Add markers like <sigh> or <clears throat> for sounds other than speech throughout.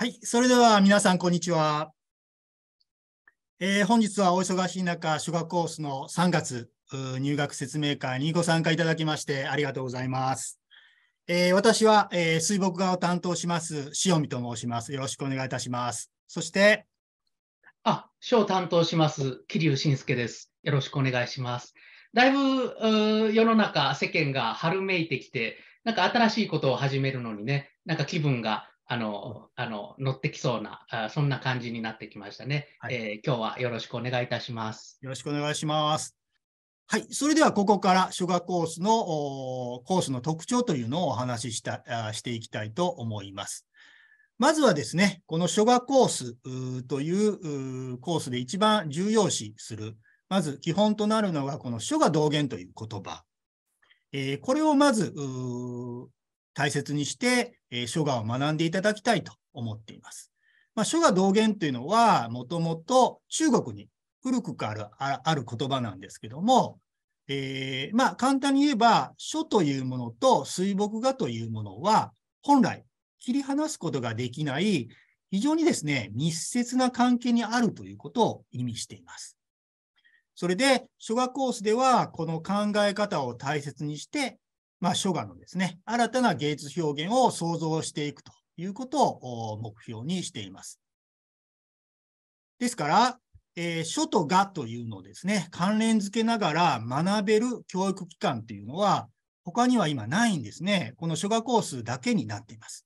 はい、それでは皆さん、こんにちは。えー、本日はお忙しい中、書学コースの3月入学説明会にご参加いただきましてありがとうございます。えー、私は、えー、水墨画を担当します、塩見と申します。よろしくお願いいたします。そして、あ、書を担当します、桐生信介です。よろしくお願いします。だいぶ世の中、世間が春めいてきて、なんか新しいことを始めるのにね、なんか気分があの、あの、乗ってきそうな、あそんな感じになってきましたね、はい、えー、今日はよろしくお願いいたします。よろしくお願いします。はい。それでは、ここから書画コースの、コースの特徴というのをお話しした、あしていきたいと思います。まずはですね、この書画コースというコースで一番重要視する、まず基本となるのが、この書画道元という言葉。えこれをまず大切にして、えー、書画を学んでいただきたいと思っています。まあ、書画道元というのは、もともと中国に古くからある言葉なんですけども、えー、まあ、簡単に言えば、書というものと水墨画というものは、本来切り離すことができない、非常にですね、密接な関係にあるということを意味しています。それで、書画コースでは、この考え方を大切にして、まあ、書画のですね、新たな芸術表現を創造していくということを目標にしています。ですから、えー、書と画というのをですね、関連づけながら学べる教育機関というのは、他には今ないんですね。この書画コースだけになっています。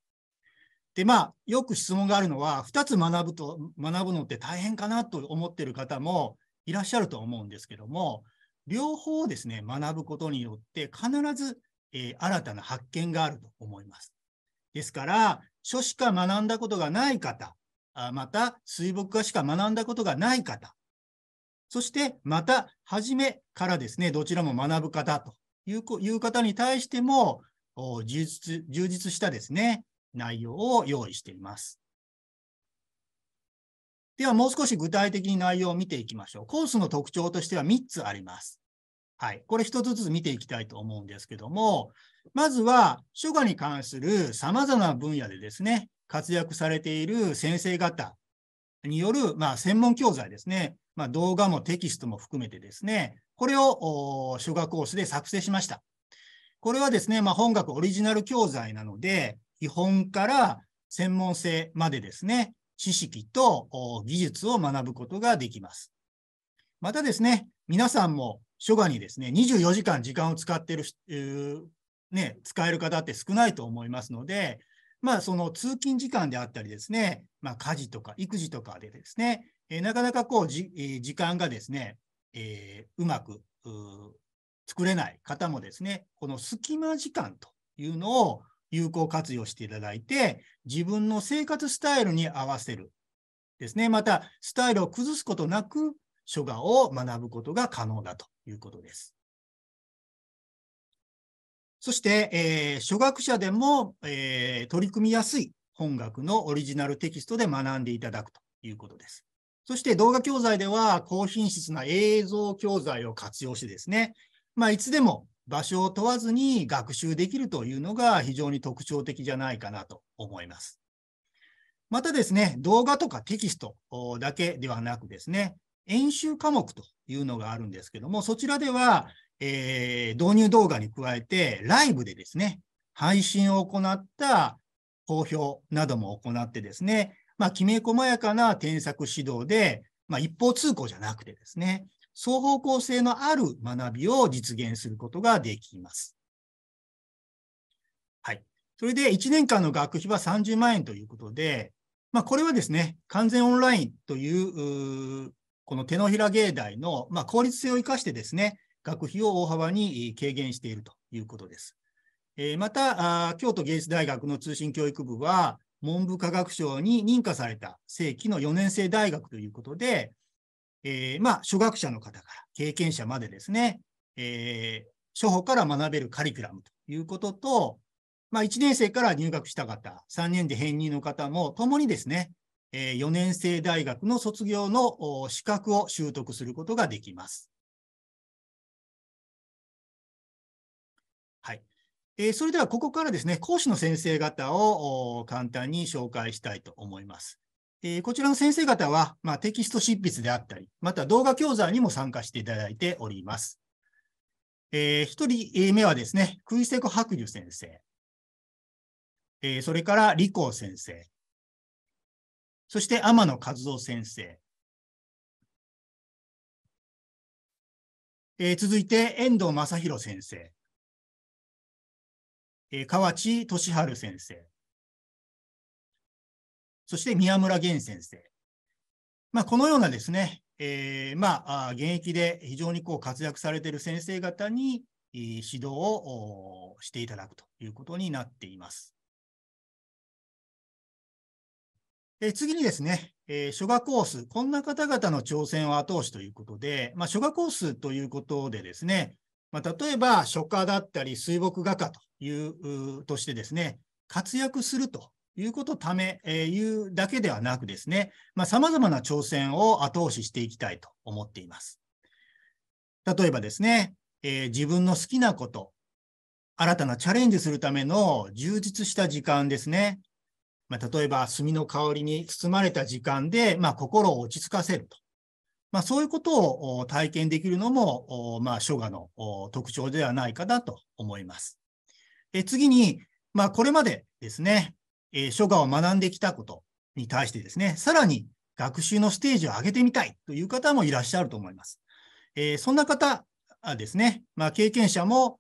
で、まあ、よく質問があるのは、2つ学ぶと、学ぶのって大変かなと思ってる方もいらっしゃると思うんですけども、両方ですね、学ぶことによって必ずえー、新たな発見があると思います。ですから、書しか学んだことがない方、また水墨画しか学んだことがない方、そしてまた初めからですね、どちらも学ぶ方という方に対しても、充実充実したですね、内容を用意しています。では、もう少し具体的に内容を見ていきましょう。コースの特徴としては3つあります。はい。これ一つずつ見ていきたいと思うんですけども、まずは、書画に関する様々な分野でですね、活躍されている先生方による、まあ、専門教材ですね、まあ、動画もテキストも含めてですね、これを書画コースで作成しました。これはですね、まあ、本学オリジナル教材なので、基本から専門性までですね、知識と技術を学ぶことができます。またですね、皆さんも書画にですね、24時間時間を使ってる、ね、使える方って少ないと思いますので、まあ、その通勤時間であったりですね、まあ、家事とか育児とかでですね、えなかなかこうじ、え時間がですね、えー、うまく作れない方もですね、この隙間時間というのを有効活用していただいて、自分の生活スタイルに合わせるですね、またスタイルを崩すことなく、書画を学ぶことが可能だということです。そして、えー、初学者でも、えー、取り組みやすい本学のオリジナルテキストで学んでいただくということです。そして動画教材では高品質な映像教材を活用してですね、まあ、いつでも場所を問わずに学習できるというのが非常に特徴的じゃないかなと思います。またですね、動画とかテキストだけではなくですね、演習科目というのがあるんですけども、そちらでは、えー、導入動画に加えて、ライブでですね、配信を行った公表なども行ってですね、まあ、きめ細やかな添削指導で、まあ、一方通行じゃなくてですね、双方向性のある学びを実現することができます。はい。それで1年間の学費は30万円ということで、まあ、これはですね、完全オンラインというこの手のひら芸大の、まあ、効率性を生かしてですね、学費を大幅に軽減しているということです。えー、また、京都芸術大学の通信教育部は、文部科学省に認可された正規の4年生大学ということで、えー、まあ、初学者の方から経験者までですね、えー、初歩から学べるカリキュラムということと、まあ、1年生から入学した方、3年で編入の方も、ともにですね、え4年生大学の卒業の資格を習得することができます。はい。えー、それではここからですね、講師の先生方を簡単に紹介したいと思います。えー、こちらの先生方は、まあ、テキスト執筆であったり、また動画教材にも参加していただいております。えー、1人目はですね、クイセコ白龍先生。えー、それから理光先生。そして天野和夫先生。えー、続いて遠藤正弘先生。えー、河内俊治先生。そして宮村源先生。まあ、このようなですね、えー、まあ、現役で非常にこう活躍されている先生方に指導をしていただくということになっています。え次にですね、えー、書画コース、こんな方々の挑戦を後押しということで、まあ、書画コースということでですね、まあ、例えば書家だったり水墨画家というとしてですね、活躍するということため、えー、いうだけではなくですね、さまざ、あ、まな挑戦を後押ししていきたいと思っています。例えばですね、えー、自分の好きなこと、新たなチャレンジするための充実した時間ですね、まあ、例えば炭の香りに包まれた時間で、まあ、心を落ち着かせると。まあ、そういうことを体験できるのも、まあ、書画の特徴ではないかなと思います。え次に、まあ、これまでですね、え書画を学んできたことに対してですね、さらに学習のステージを上げてみたいという方もいらっしゃると思います。えそんな方ですね、まあ、経験者も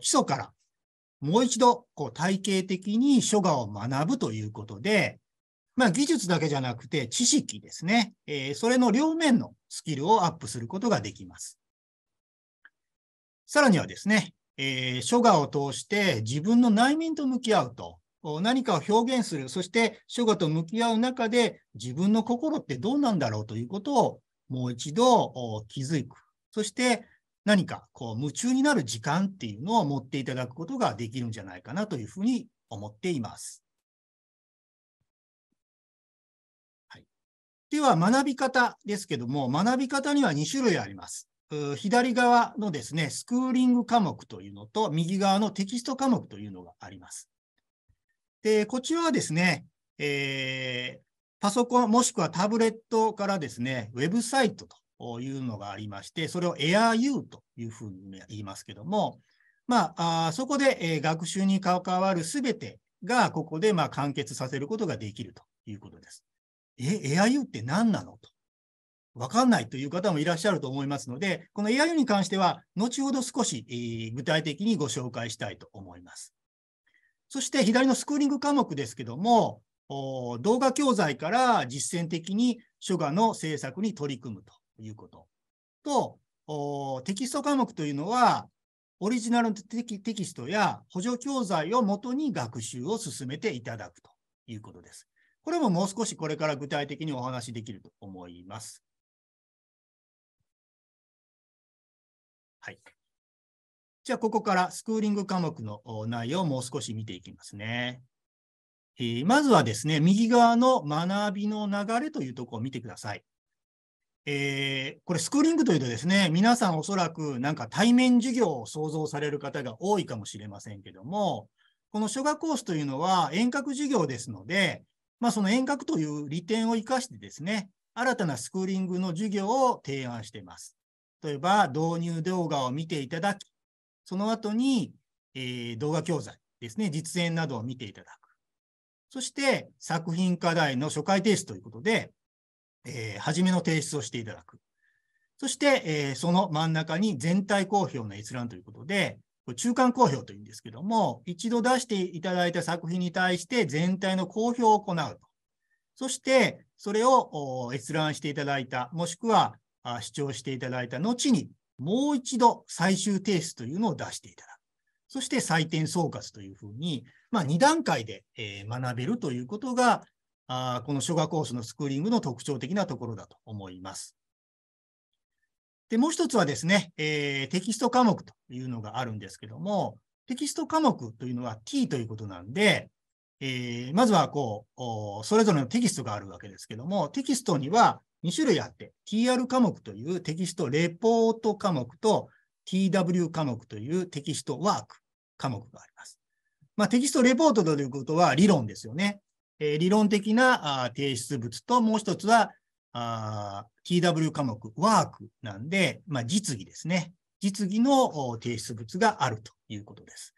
基礎からもう一度こう体系的に書画を学ぶということで、まあ、技術だけじゃなくて知識ですね、えー、それの両面のスキルをアップすることができます。さらにはですね、えー、書画を通して自分の内面と向き合うと、何かを表現する、そして書画と向き合う中で自分の心ってどうなんだろうということをもう一度気づく。そして何かこう夢中になる時間っていうのを持っていただくことができるんじゃないかなというふうに思っています。はい、では学び方ですけども、学び方には2種類あります。左側のですね、スクーリング科目というのと、右側のテキスト科目というのがあります。で、こちらはですね、えー、パソコンもしくはタブレットからですね、ウェブサイトというのがありまして、それを a i u というふうに言いますけども、まあ、あそこで、えー、学習に関わるすべてがここで、まあ、完結させることができるということです。え、AIU って何なのと。わかんないという方もいらっしゃると思いますので、この AIU に関しては、後ほど少し、えー、具体的にご紹介したいと思います。そして左のスクーリング科目ですけども、動画教材から実践的に書画の制作に取り組むということとテキスト科目というのは、オリジナルのテキストや補助教材をもとに学習を進めていただくということです。これももう少しこれから具体的にお話しできると思います。はい。じゃあ、ここからスクーリング科目の内容をもう少し見ていきますね。えー、まずはですね、右側の学びの流れというところを見てください。えー、これ、スクーリングというとですね、皆さんおそらくなんか対面授業を想像される方が多いかもしれませんけども、この書画コースというのは遠隔授業ですので、まあ、その遠隔という利点を生かしてですね、新たなスクーリングの授業を提案しています。例えば、導入動画を見ていただき、その後に、えー、動画教材ですね、実演などを見ていただく。そして、作品課題の初回提出ということで、えー、初めの提出をしていただく。そして、えー、その真ん中に全体公表の閲覧ということで、中間公表というんですけども、一度出していただいた作品に対して全体の公表を行うと。そして、それを閲覧していただいた、もしくは視聴していただいた後に、もう一度最終提出というのを出していただく。そして採点総括というふうに、まあ、2段階で学べるということが、あこの書画コースのスクーリングの特徴的なところだと思います。で、もう一つはですね、えー、テキスト科目というのがあるんですけども、テキスト科目というのは t ということなんで、えー、まずはこう、それぞれのテキストがあるわけですけども、テキストには2種類あって、tr 科目というテキストレポート科目と tw 科目というテキストワーク科目があります。まあ、テキストレポートということは理論ですよね。えー、理論的なあ提出物と、もう一つはあ TW 科目、ワークなんで、まあ、実技ですね。実技の提出物があるということです。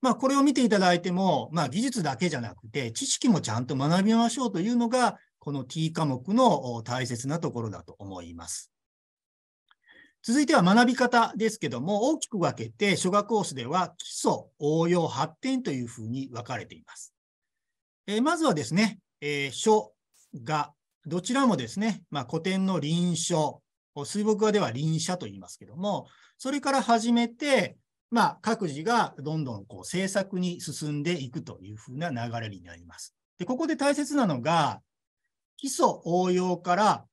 まあ、これを見ていただいても、まあ、技術だけじゃなくて、知識もちゃんと学びましょうというのが、この T 科目の大切なところだと思います。続いては学び方ですけども、大きく分けて、初学コースでは基礎、応用、発展というふうに分かれています。えー、まずはですね、えー、書、が、どちらもですね、まあ、古典の臨書、水墨画では臨写と言いますけども、それから始めて、まあ、各自がどんどんこう制作に進んでいくというふうな流れになります。で、ここで大切なのが、基礎応用から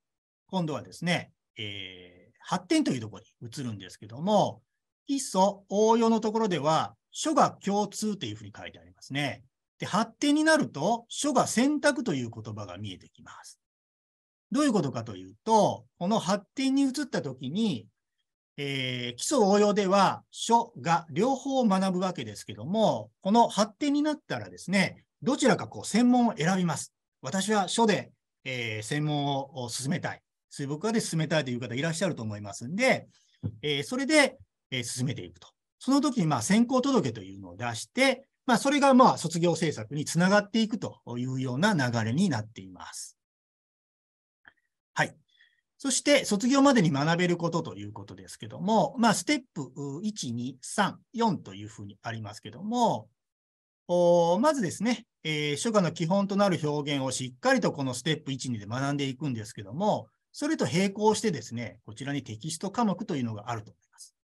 今度はですね、えー、発展というところに移るんですけども、基礎応用のところでは、書が共通というふうに書いてありますね。で発展になると、書が選択という言葉が見えてきます。どういうことかというと、この発展に移ったときに、えー、基礎応用では書が両方を学ぶわけですけども、この発展になったらですね、どちらかこう専門を選びます。私は書で、えー、専門を進めたい。水墨画で進めたいという方いらっしゃると思いますんで、えー、それで、え進めていくと。その時にまあ先行届というのを出して、まあ、それがまあ卒業制作につながっていくというような流れになっています。はい。そして、卒業までに学べることということですけども、まあ、ステップ1、2、3、4というふうにありますけども、まずですね、えー、書家の基本となる表現をしっかりとこのステップ1、2で学んでいくんですけども、それと並行してですね、こちらにテキスト科目というのがあると思います。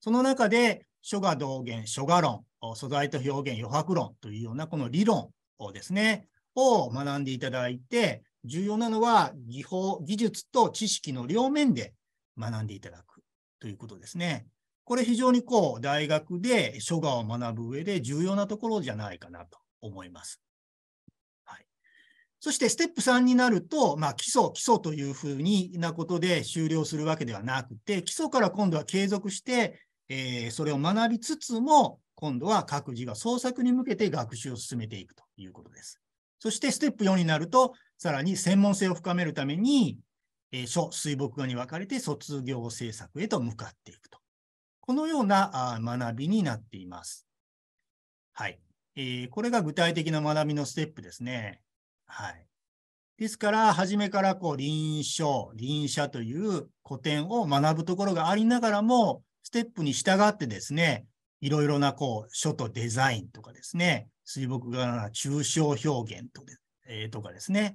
その中で、書画道元、書画論、素材と表現、余白論というようなこの理論をですね、を学んでいただいて、重要なのは技法、技術と知識の両面で学んでいただくということですね。これ非常にこう、大学で書画を学ぶ上で重要なところじゃないかなと思います。はい。そして、ステップ3になると、まあ、基礎、基礎というふうになことで終了するわけではなくて、基礎から今度は継続してえー、それを学びつつも、今度は各自が創作に向けて学習を進めていくということです。そしてステップ4になると、さらに専門性を深めるために、えー、書、水墨画に分かれて卒業制作へと向かっていくと。このような学びになっています。はい。えー、これが具体的な学びのステップですね。はい。ですから、初めからこう臨床、臨者という古典を学ぶところがありながらも、ステップに従ってですね、いろいろなこう書とデザインとかですね、水墨画の抽象表現と,、えー、とかですね、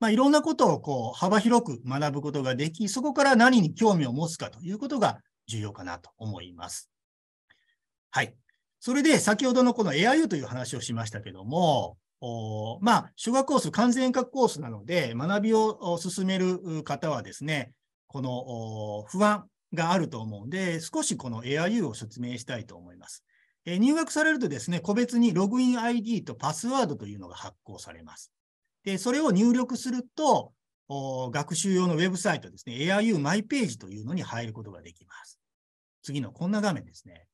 まあ、いろんなことをこう幅広く学ぶことができ、そこから何に興味を持つかということが重要かなと思います。はい。それで先ほどのこの AIU という話をしましたけども、おまあ、初学コース、完全遠隔コースなので、学びを進める方はですね、この不安、があると思うんで、少しこの AIU を説明したいと思います。え入学されるとですね、個別にログイン ID とパスワードというのが発行されます。で、それを入力すると、学習用のウェブサイトですね、AIU マイページというのに入ることができます。次のこんな画面ですね。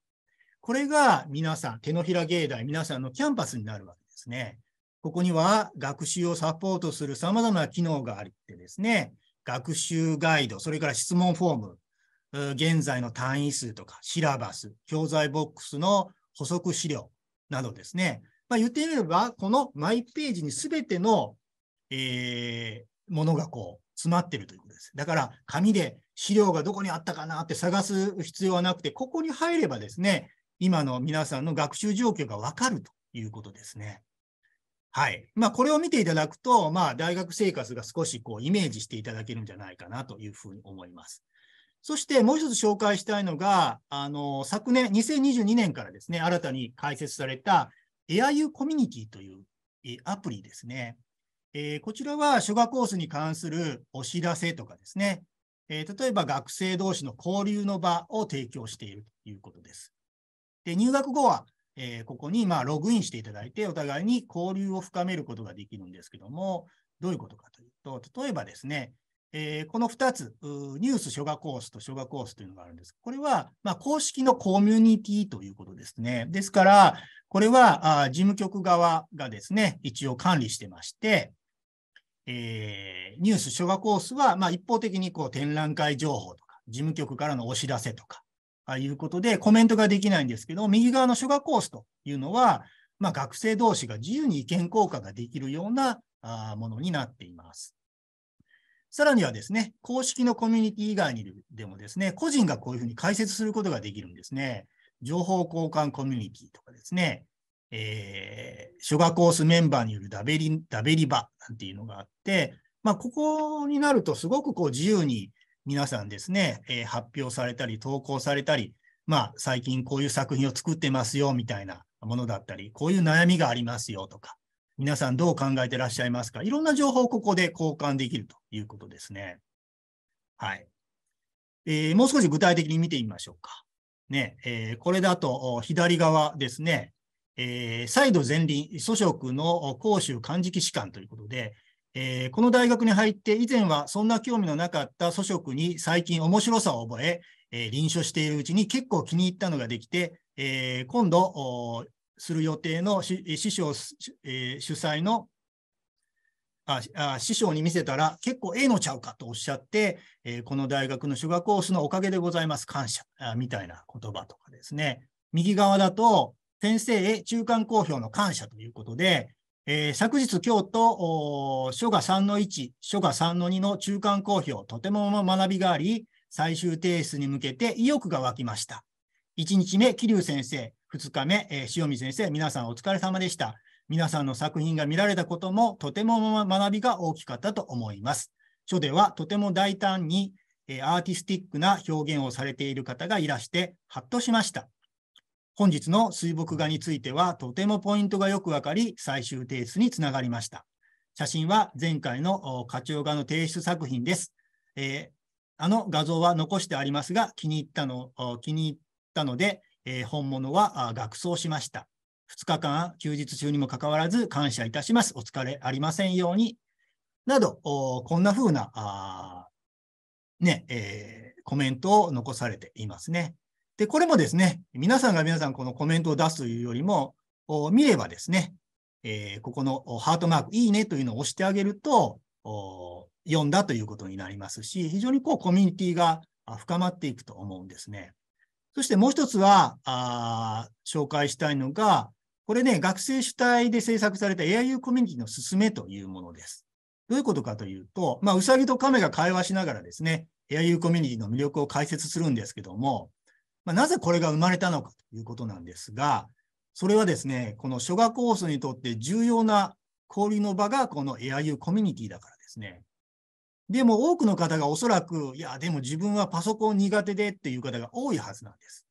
これが皆さん、手のひら芸大、皆さんのキャンパスになるわけですね。ここには学習をサポートする様々な機能があってですね、学習ガイド、それから質問フォーム、現在の単位数とか、シラバス、教材ボックスの補足資料などですね、まあ、言ってみれば、このマイページにすべての、えー、ものがこう詰まっているということです。だから、紙で資料がどこにあったかなって探す必要はなくて、ここに入ればですね、今の皆さんの学習状況がわかるということですね。はい。まあ、これを見ていただくと、まあ、大学生活が少しこうイメージしていただけるんじゃないかなというふうに思います。そしてもう一つ紹介したいのが、あの昨年、2022年からですね、新たに開設された AIU コミュニティというアプリですね。えー、こちらは書画コースに関するお知らせとかですね、えー、例えば学生同士の交流の場を提供しているということです。で入学後は、えー、ここにまあログインしていただいて、お互いに交流を深めることができるんですけども、どういうことかというと、例えばですね、えー、この2つ、ニュース書画コースと書画コースというのがあるんです。これは、まあ、公式のコミュニティということですね。ですから、これはあ事務局側がですね、一応管理してまして、えー、ニュース書画コースは、まあ、一方的にこう展覧会情報とか、事務局からのお知らせとか、あいうことでコメントができないんですけど、右側の書画コースというのは、まあ、学生同士が自由に意見交換ができるようなあものになっています。さらにはですね、公式のコミュニティ以外にでもですね、個人がこういうふうに解説することができるんですね。情報交換コミュニティとかですね、えー、書画コースメンバーによるダベリ、ダベリ場なんていうのがあって、まあ、ここになるとすごくこう自由に皆さんですね、えー、発表されたり、投稿されたり、まあ、最近こういう作品を作ってますよみたいなものだったり、こういう悩みがありますよとか、皆さんどう考えてらっしゃいますかいろんな情報をここで交換できるということですね。はい。えー、もう少し具体的に見てみましょうか。ね、えー、これだと左側ですね、えー、再度前輪、祖職の甲州漢字記士官ということで、えー、この大学に入って以前はそんな興味のなかった祖職に最近面白さを覚ええー、臨書しているうちに結構気に入ったのができて、えー、今度する予定の師匠、えー、主催のああ師匠に見せたら結構ええのちゃうかとおっしゃって、えー、この大学の修学コースのおかげでございます感謝あみたいな言葉とかですね右側だと先生へ中間公表の感謝ということで、えー、昨日京都書が3の1書が3の2の中間公表とても学びがあり最終提出に向けて意欲が湧きました1日目桐生先生2日目、えー、塩見先生、皆さんお疲れ様でした。皆さんの作品が見られたこともとても学びが大きかったと思います。書ではとても大胆に、えー、アーティスティックな表現をされている方がいらして、ハッとしました。本日の水墨画についてはとてもポイントがよくわかり、最終提出につながりました。写真は前回の課長画の提出作品です。えー、あの画像は残してありますが、気に入ったの、気に入ったので、えー、本物は学装しました。2日間休日中にもかかわらず感謝いたします。お疲れありませんように。など、こんな風な、ね、えー、コメントを残されていますね。で、これもですね、皆さんが皆さんこのコメントを出すというよりも、見ればですね、えー、ここのハートマーク、いいねというのを押してあげると、読んだということになりますし、非常にこうコミュニティが深まっていくと思うんですね。そしてもう一つは、あ紹介したいのが、これね、学生主体で制作された AIU コミュニティの進めというものです。どういうことかというと、まあ、うさぎと亀が会話しながらですね、AIU コミュニティの魅力を解説するんですけども、まあ、なぜこれが生まれたのかということなんですが、それはですね、この書画コースにとって重要な交流の場がこの AIU コミュニティだからですね。でも多くの方がおそらく、いや、でも自分はパソコン苦手でっていう方が多いはずなんです。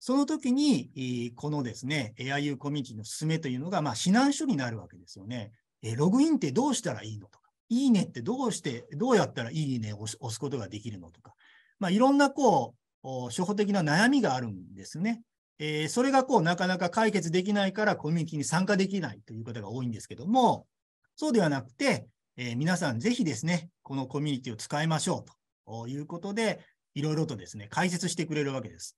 その時に、このですね、AIU コミュニティの勧めというのが、まあ、指南書になるわけですよね。ログインってどうしたらいいのとか、いいねってどうして、どうやったらいいねを押すことができるのとか、まあ、いろんなこう、初歩的な悩みがあるんですね。えー、それがこう、なかなか解決できないからコミュニティに参加できないという方が多いんですけども、そうではなくて、えー、皆さんぜひですね、このコミュニティを使いましょうということで、いろいろとですね、解説してくれるわけです。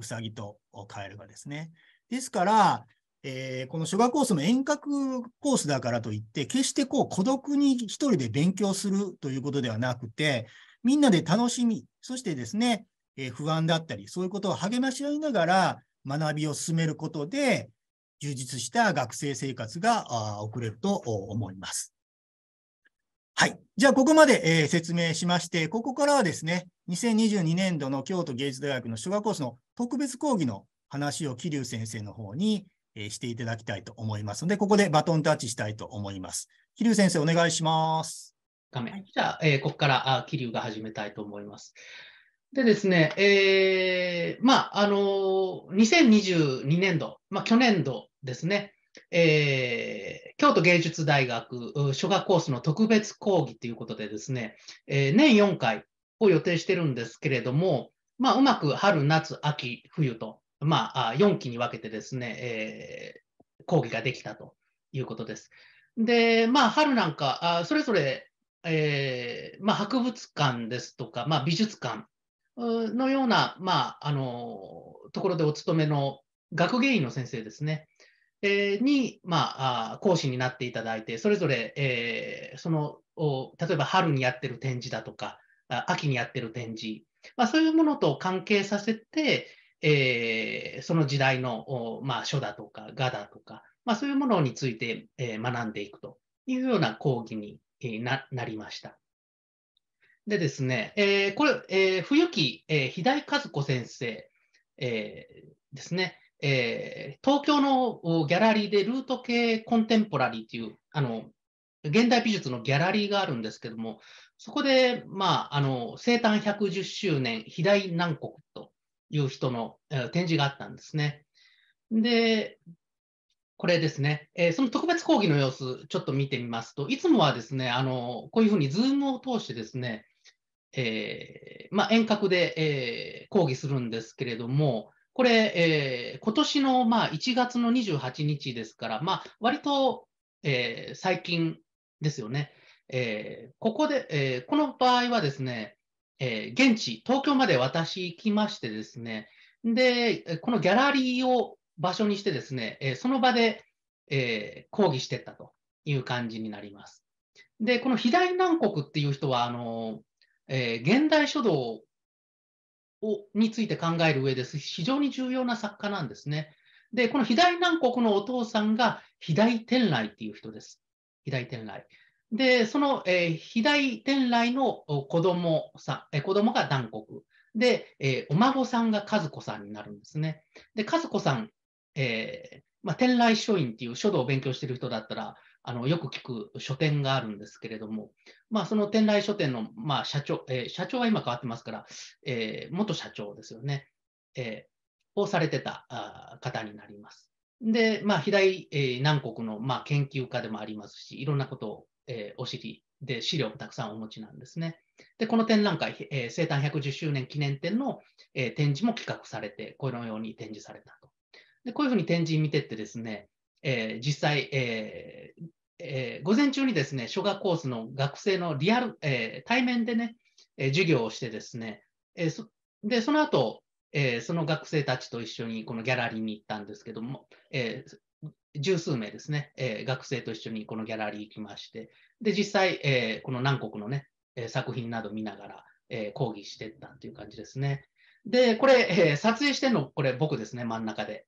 うさぎとカエルがですね。ですから、えー、この書画コースの遠隔コースだからといって、決してこう孤独に一人で勉強するということではなくて、みんなで楽しみ、そしてですね、えー、不安だったり、そういうことを励まし合いながら学びを進めることで、充実した学生生活が送れると思います。はい。じゃあ、ここまで、えー、説明しまして、ここからはですね、2022年度の京都芸術大学の小学コースの特別講義の話を桐生先生の方に、えー、していただきたいと思いますので、ここでバトンタッチしたいと思います。桐生先生、お願いします。画面。じゃあ、えー、ここから桐生が始めたいと思います。でですね、えー、まあ、あのー、2022年度、まあ、去年度ですね、えー、京都芸術大学書画コースの特別講義ということでですね、えー、年4回を予定してるんですけれども、まあ、うまく春、夏、秋、冬と、まあ、4期に分けてですね、えー、講義ができたということです。で、まあ、春なんか、あそれぞれ、えまあ、博物館ですとか、まあ、美術館のような、まあ、あのところでお勤めの学芸員の先生ですね、に、まあ、講師になっていただいて、それぞれ、えー、その例えば春にやってる展示だとか、秋にやってる展示、まあ、そういうものと関係させて、えー、その時代の、まあ、書だとか画だとか、まあ、そういうものについて、え学んでいくというような講義にななりました。でですね、えー、これ、えー、冬木、えー、肥大和子先生、えー、ですね、えー、東京のギャラリーでルート系コンテンポラリーというあの現代美術のギャラリーがあるんですけども、そこで、まあ、あの生誕110周年、肥大南国という人の、えー、展示があったんですね。で、これですね、えー、その特別講義の様子、ちょっと見てみますと、いつもはですね、あのこういうふうにズームを通してですね、えー、まあ、遠隔で、え講義するんですけれども、これ、えー、今年のまあ1月の28日ですから、まあ、割と、えー、最近ですよね。えー、ここで、えー、この場合はですね、えー、現地、東京まで私行きましてですね、で、このギャラリーを場所にしてですね、えー、その場で、えー、抗議してったという感じになります。で、この肥大南国っていう人は、あの、えー、現代書道をについて考える上です非常に重要な作家なんですね。で、この左南国のお父さんが左天来っていう人です。左天来。で、その、えー、左天来の子供さん、え子供が南国。で、えお孫さんが和子さんになるんですね。で、和子さん、えーまあ、天来書院っていう書道を勉強してる人だったら、あのよく聞く書店があるんですけれども、まあ、その天来書店の、まあ、社長、えー、社長は今変わってますから、えー、元社長ですよね、えー、をされてたあ方になります。で、まあ、肥大、えー、南国の、まあ、研究家でもありますし、いろんなことを、えー、お知りで資料もたくさんお持ちなんですね。で、この展覧会、えー、生誕110周年記念展の、えー、展示も企画されて、このように展示されたと。で、こういうふうに展示見てってですね、えー、実際、えーえー、午前中にですね、小学コースの学生のリアル、えー、対面でね、えー、授業をしてですね、えー、そでその後、えー、その学生たちと一緒にこのギャラリーに行ったんですけども、えー、十数名ですね、えー、学生と一緒にこのギャラリー行きまして、で実際、えー、この南国のね、作品など見ながら、えー、講義していったという感じですね。で、これ、えー、撮影してるの、これ僕ですね、真ん中で。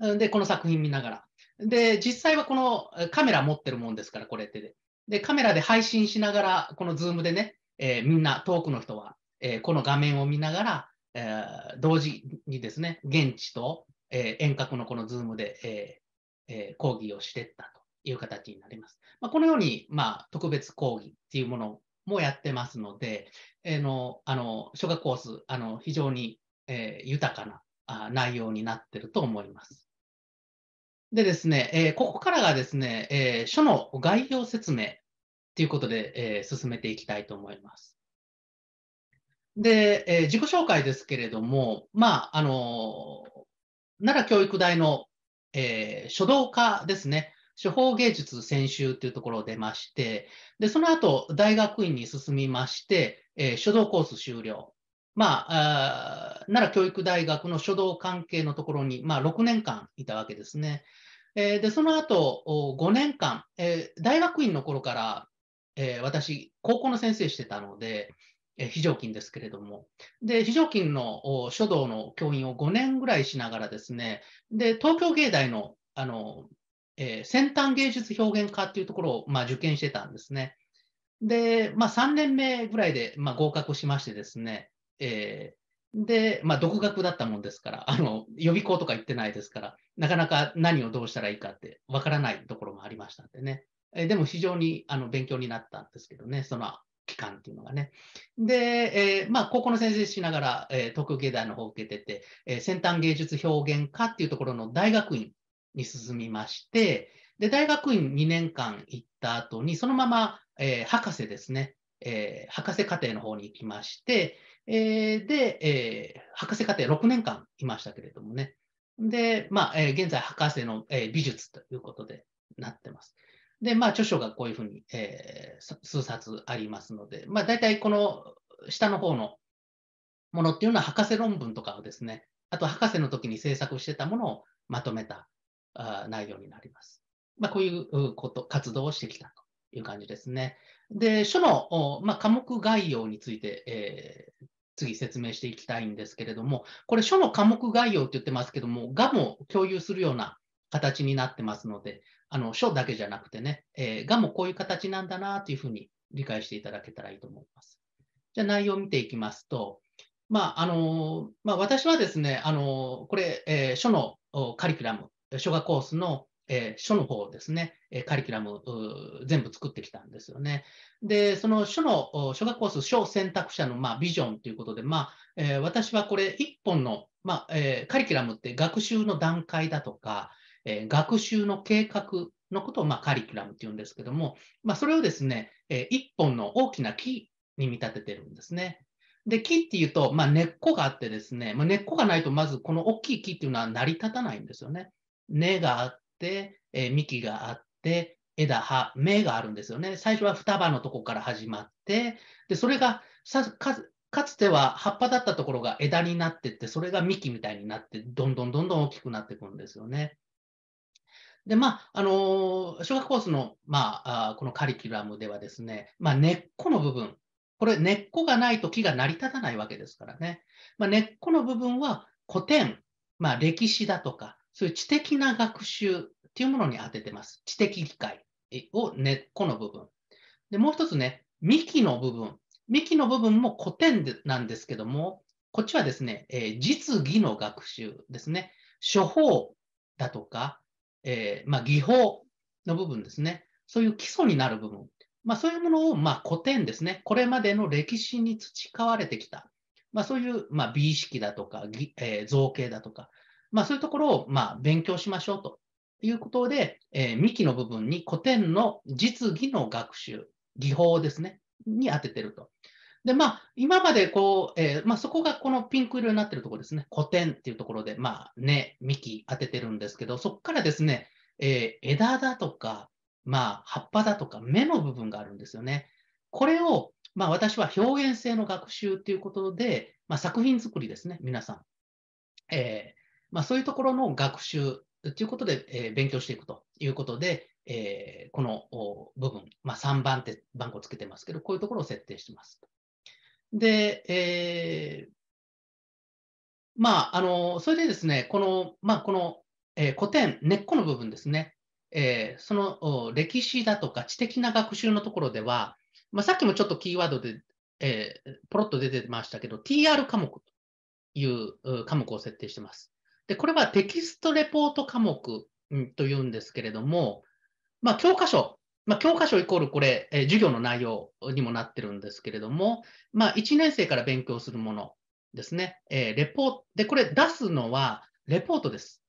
で、この作品見ながら。で、実際はこのカメラ持ってるもんですから、これってで。で、カメラで配信しながら、このズームでね、えー、みんな遠くの人は、えー、この画面を見ながら、えー、同時にですね、現地と、え遠隔のこのズームで、ええ講義をしてったという形になります。まあ、このように、まあ、特別講義っていうものもやってますので、えのあの初学コースあの、非常に、え豊かなあ内容になってると思います。でですね、えー、ここからがですね、えー、書の概要説明ということで、えー、進めていきたいと思います。で、え自己紹介ですけれども、まあ、あの奈良教育大の、え書道家ですね、書方芸術専修というところを出まして、でその後大学院に進みまして、え書道コース終了。まあ、あ奈良教育大学の書道関係のところに、まあ、6年間いたわけですね。えー、で、その後、5年間、えー、大学院の頃から、えー、私、高校の先生してたので、え非常勤ですけれども。で、非常勤の書道の教員を5年ぐらいしながらですね、で、東京芸大の、あの、えー、先端芸術表現科っていうところを、まあ、受験してたんですね。で、まあ、3年目ぐらいで、まあ、合格しましてですね、えで、まあ、独学だったもんですから、あの、予備校とか行ってないですから、なかなか何をどうしたらいいかってわからないところもありましたんでね。えでも非常にあの勉強になったんですけどね、その期間っていうのがね。で、えー、まあ、高校の先生しながら、えー、芸大の方を受けてて、えー、先端芸術表現科っていうところの大学院に進みまして、で、大学院2年間行った後に、そのまま、え博士ですね、え博士課程の方に行きまして、えー、で、えー、博士課程6年間いましたけれどもね。で、まあ、えー、現在博士の、えー、美術ということでなってます。で、まあ、著書がこういうふうに、えー、数冊ありますので、まあ、大体この下の方のものっていうのは博士論文とかをですね、あと博士の時に制作してたものをまとめたあ内容になります。まあ、こういうこと、活動をしてきたという感じですね。で、書の、まあ、科目概要について、えー、次説明していきたいんですけれども、これ書の科目概要って言ってますけども、がも共有するような形になってますので、あの書だけじゃなくてね、えー、がもこういう形なんだなというふうに理解していただけたらいいと思います。じゃあ内容を見ていきますと、まああのまあ、私はですね、あのこれ、えー、書のカリキュラム、書画コースのえー、書の方ですね、えカリキュラム全部作ってきたんですよね。で、その書の、書学コース、書選択者の、まあ、ビジョンということで、まあえー、私はこれ一本の、まあえー、カリキュラムって学習の段階だとか、え学習の計画のことを、まあ、カリキュラムって言うんですけども、まあ、それをですね、えー、一本の大きな木に見立ててるんですね。で、木っていうと、まあ、根っこがあってですね、まあ、根っこがないとまずこの大きい木っていうのは成り立たないんですよね。根があっ、えー、幹があって、枝、葉、芽があるんですよね。最初は双葉のとこから始まって、でそれがかつては葉っぱだったところが枝になってって、それが幹みたいになって、どんどんどんどん大きくなっていくんですよね。で、まあ、あのー、小学コースの、まあ、あこのカリキュラムではですね、まあ、根っこの部分、これ根っこがないと木が成り立たないわけですからね。まあ、根っこの部分は古典、まあ、歴史だとか、そういう知的な学習っていうものに当ててます。知的理解を根っこの部分。で、もう一つね、幹の部分。幹の部分も古典でなんですけども、こっちはですね、えー、実技の学習ですね。処方だとか、えー、まあ、技法の部分ですね。そういう基礎になる部分。まあ、そういうものを、ま古典ですね。これまでの歴史に培われてきた。まあ、そういう、ま美意識だとか、えー、造形だとか、まあ、そういうところを、まあ、勉強しましょうということで、えー、幹の部分に古典の実技の学習、技法ですね、に当ててると。で、まあ、今までこう、えー、まあ、そこがこのピンク色になっているところですね。古典っていうところで、まあ、ね、幹当ててるんですけど、そこからですね、えー、枝だとか、まあ、葉っぱだとか、芽の部分があるんですよね。これを、まあ、私は表現性の学習ということで、まあ、作品作りですね、皆さん。えー、まあ、そういうところの学習ということで、えー、勉強していくということで、えー、この部分、まあ、3番って番号つけてますけど、こういうところを設定してます。で、えー、まあ、あの、それでですね、この、まあ、この、えー、古典、根っこの部分ですね、えー、その歴史だとか知的な学習のところでは、まあ、さっきもちょっとキーワードで、えー、ポロッと出てましたけど、TR 科目という科目を設定してます。で、これはテキストレポート科目、うん、というんですけれども、まあ、教科書、まあ、教科書イコールこれ、え授業の内容にもなってるんですけれども、まあ、1年生から勉強するものですね。えー、レポート。で、これ出すのは、レポートです。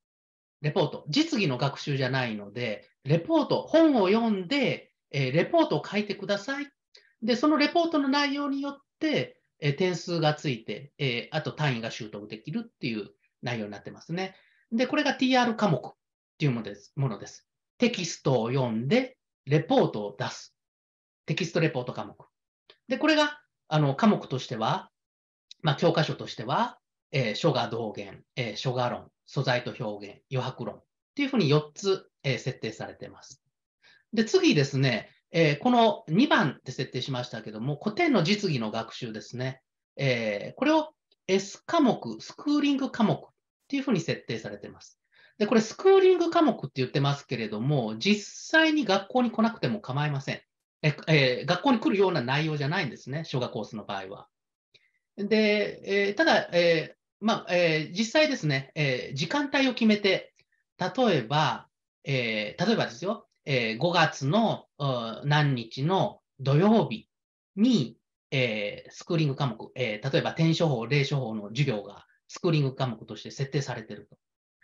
レポート。実技の学習じゃないので、レポート、本を読んで、えー、レポートを書いてください。で、そのレポートの内容によって、え点数がついて、えあと単位が習得できるっていう、内容になってますね。で、これが TR 科目っていうものです。ものですテキストを読んで、レポートを出す。テキストレポート科目。で、これが、あの、科目としては、まあ、教科書としては、えー、書画道言、えー、書画論、素材と表現、余白論っていうふうに4つ、えー、設定されています。で、次ですね、えー、この2番って設定しましたけども、古典の実技の学習ですね。えー、これを S 科目、スクーリング科目っていうふうに設定されています。で、これ、スクーリング科目って言ってますけれども、実際に学校に来なくても構いません。ええー、学校に来るような内容じゃないんですね、小学コースの場合は。で、えー、ただ、えー、まあえー、実際ですね、え時間帯を決めて、例えば、え例えばですよ、え5月の何日の土曜日に、えー、スクーリング科目、えー、例えば転書法、例書法の授業がスクーリング科目として設定されていると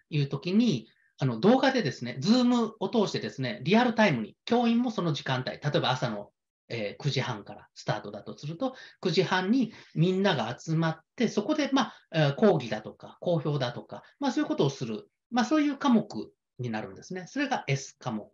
いうときに、あの動画でですね、ズームを通してですね、リアルタイムに、教員もその時間帯、例えば朝の、えー、9時半からスタートだとすると、9時半にみんなが集まって、そこで、まあ、講義だとか、公表だとか、まあ、そういうことをする、まあ、そういう科目になるんですね。それが S 科目。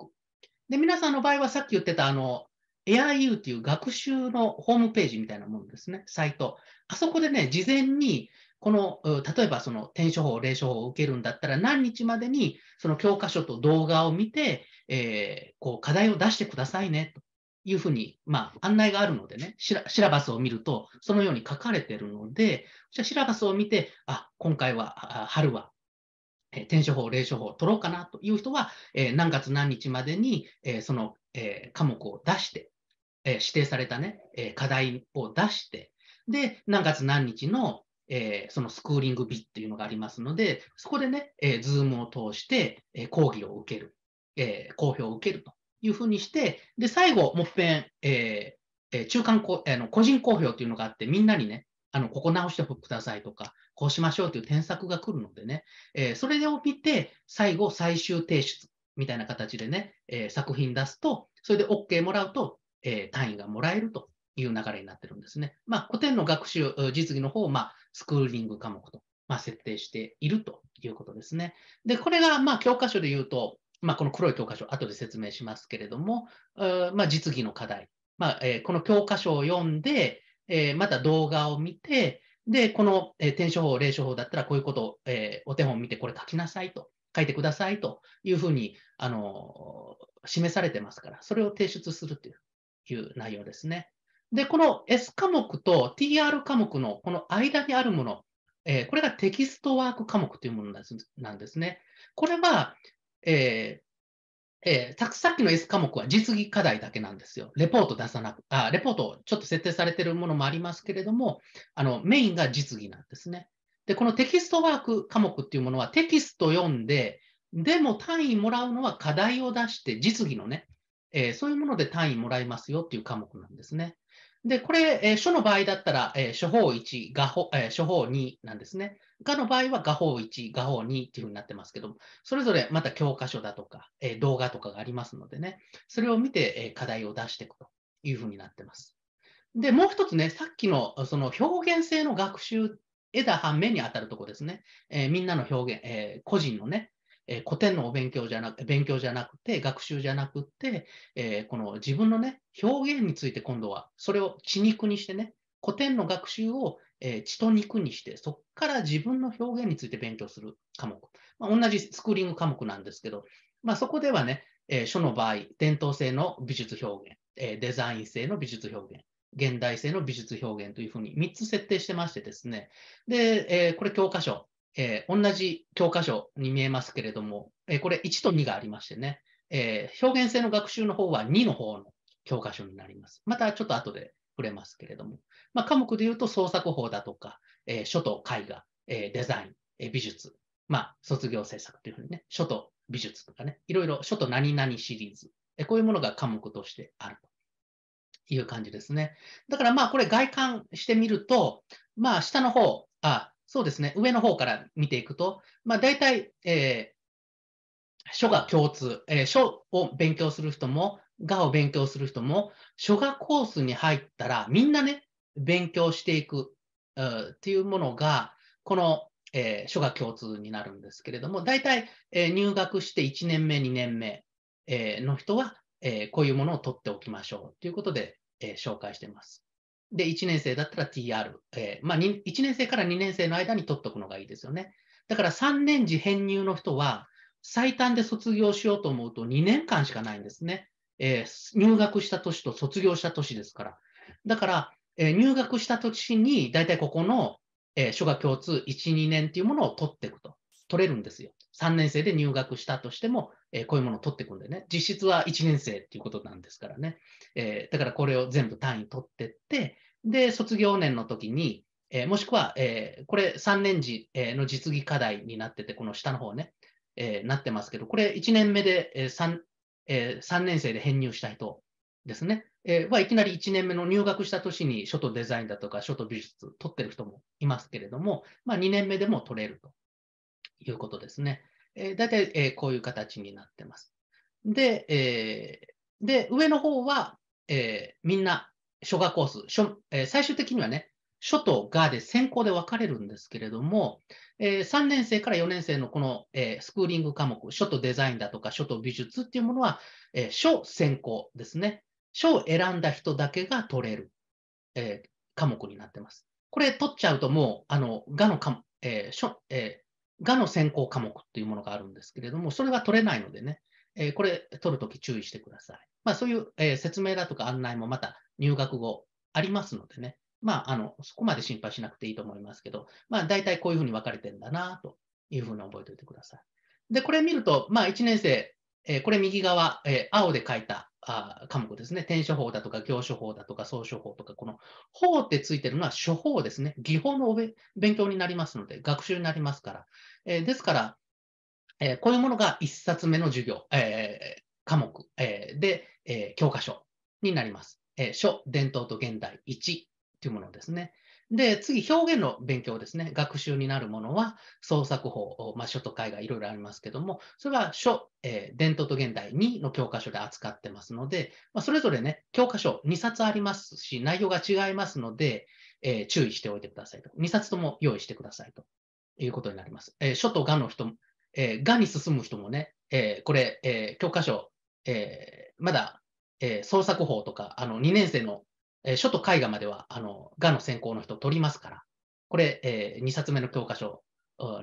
で、皆さんの場合はさっき言ってた、あの、a i u っていう学習のホームページみたいなものですね、サイト。あそこでね、事前に、この、例えばその転書法、霊書法を受けるんだったら、何日までにその教科書と動画を見て、えー、こう課題を出してくださいね、というふうに、まあ、案内があるのでね、シラバスを見ると、そのように書かれているので、じゃシラバスを見て、あ、今回は、春は転写法、霊書法を取ろうかなという人は、えー、何月何日までに、えー、その、えー、科目を出して、えー、指定されたね、えー、課題を出して、で、何月何日の、えー、そのスクーリング日っていうのがありますので、そこでね、えー、ズームを通して、えー、講義を受ける、えー、講を受けるというふうにして、で、最後、もっぺん、えーえ中間こ、えの個人公表というのがあって、みんなにね、あのここ直してくださいとか、こうしましょうという添削が来るのでね、えー、それを見て、最後、最終提出みたいな形でね、えー、作品出すと、それで OK もらうと、えー、単位がもらえるという流れになってるんですね。まあ、古典の学習、実技の方を、まあ、スクーリング科目と、まあ、設定しているということですね。で、これが、まあ、教科書で言うと、まあ、この黒い教科書、後で説明しますけれども、まあ、実技の課題、まあえー、この教科書を読んで、えー、また動画を見て、で、この、えー、転書法、霊書法だったらこういうことを、えー、お手本を見てこれ書きなさいと、書いてくださいというふうに、あの示されてますから、それを提出するといういう内容ですね。で、この S 科目と TR 科目のこの間にあるもの、えー、これがテキストワーク科目というものなんですね。これは、えーえー、さっきの S 科目は実技課題だけなんですよ。レポート出さなく、あレポートをちょっと設定されているものもありますけれども、あのメインが実技なんですね。で、このテキストワーク科目っていうものはテキスト読んで、でも単位もらうのは課題を出して、実技のね、えー、そういうもので単位もらいますよっていう科目なんですね。で、これ、えー、書の場合だったら、えー、処方1、画法、えー、処方2なんですね。画の場合は画法1、画法2っていうふうになってますけども、それぞれまた教科書だとか、えー、動画とかがありますのでね、それを見て、え課題を出していくというふうになってます。で、もう一つね、さっきのその表現性の学習枝半面に当たるとこですね。えみんなの表現、え個人のね、えー、古典のお勉強じゃなくて、勉強じゃなくて、学習じゃなくて、えー、この自分のね、表現について今度は、それを血肉にしてね、古典の学習を、えー、血と肉にして、そこから自分の表現について勉強する科目。まあ、同じスクーリング科目なんですけど、まあ、そこではね、え書の場合、伝統性の美術表現、えデザイン性の美術表現、現代性の美術表現というふうに3つ設定してましてですね、で、えこれ教科書えー、同じ教科書に見えますけれども、えー、これ1と2がありましてね、えー、表現性の学習の方は2の方の教科書になります。またちょっと後で触れますけれども、まあ、科目で言うと創作法だとか、え書と絵画、えデザイン、え美術、まあ、卒業制作というふうにね、書と美術とかね、いろいろ書と何々シリーズ、えこういうものが科目としてあるという感じですね。だからまあこれ外観してみると、まあ下の方、あそうですね、上の方から見ていくと、まあ、大体、えー、書が共通、えー、書を勉強する人も、がを勉強する人も、書がコースに入ったら、みんなね、勉強していく、えー、っていうものが、この、えー、書が共通になるんですけれども、大体、えー、入学して1年目、2年目、えー、の人は、えー、こういうものを取っておきましょうということで、えー、紹介しています。で、1年生だったら TR。えー、まあ、1年生から2年生の間に取っとくのがいいですよね。だから3年次編入の人は、最短で卒業しようと思うと2年間しかないんですね。えー、入学した年と卒業した年ですから。だから、えー、入学した年に、大体ここの、えー、が共通1、2年っていうものを取っていくと。取れるんですよ。3年生で入学したとしても、えー、こういうものを取ってくんでね、実質は1年生っていうことなんですからね、えー、だからこれを全部単位取ってって、で、卒業年の時に、えー、もしくは、えこれ3年次の実技課題になってて、この下の方ね、えなってますけど、これ1年目で、え 3, え3年生で編入した人ですね、えはいきなり1年目の入学した年に書とデザインだとか書と美術取ってる人もいますけれども、まあ、2年目でも取れるということですね。えー、大体、えー、こういう形になってます。で、えー、で上の方は、えー、みんな書画コース、書えー、最終的にはね、書とがで先行で分かれるんですけれども、えー、3年生から4年生のこの、えー、スクーリング科目、書とデザインだとか書と美術っていうものは、えー、書先行ですね。書を選んだ人だけが取れる、えー、科目になってます。これ取っちゃうともう、あの、がの科えー書えがの専攻科目っていうものがあるんですけれども、それが取れないのでね、えー、これ取るとき注意してください。まあ、そういう、えー、説明だとか案内もまた入学後ありますのでね、まあ、あのそこまで心配しなくていいと思いますけど、まあ、大体こういうふうに分かれてるんだなというふうに覚えておいてください。で、これ見ると、まあ、1年生えこれ右側、え青で書いたあ科目ですね。転写法だとか、行書法だとか、総書法とか、この法ってついてるのは書法ですね。技法の勉強になりますので、学習になりますから。えですから、えこういうものが1冊目の授業、え科目、えで、え教科書になります。え書、伝統と現代1というものですね。で、次、表現の勉強ですね。学習になるものは、創作法、まあ、書と絵がいろいろありますけども、それは書、えー、伝統と現代2の教科書で扱ってますので、まあ、それぞれね、教科書2冊ありますし、内容が違いますので、えー、注意しておいてくださいと。2冊とも用意してくださいということになります。えー、書と画の人、え画に進む人もね、えこれ、え教科書、えまだ、え創作法とか、あの、2年生のえー、書と絵画までは、あの、画の専攻の人取りますから、これ、えー、2冊目の教科書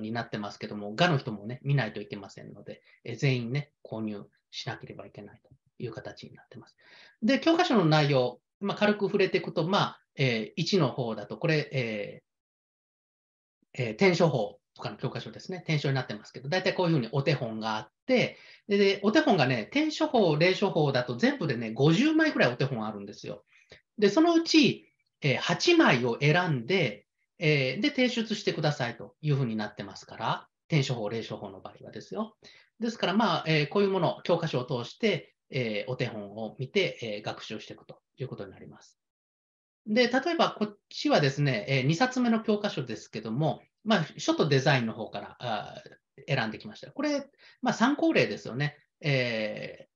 になってますけども、画の人もね、見ないといけませんので、えー、全員ね、購入しなければいけないという形になってます。で、教科書の内容、まあ、軽く触れていくと、まあ、えー、1の方だと、これ、ええー、転書法とかの教科書ですね、転書になってますけど、大体こういうふうにお手本があって、でお手本がね、転書法、霊書法だと全部でね、50枚ぐらいお手本あるんですよ。で、そのうち、えー、8枚を選んで、えー、で、提出してくださいというふうになってますから、転写法、霊書法の場合はですよ。ですから、まあ、えー、こういうもの、教科書を通して、えー、お手本を見て、え学習していくということになります。で、例えばこっちはですね、え2冊目の教科書ですけども、まあ、書とデザインの方から選んできました。これ、まあ、参考例ですよね。え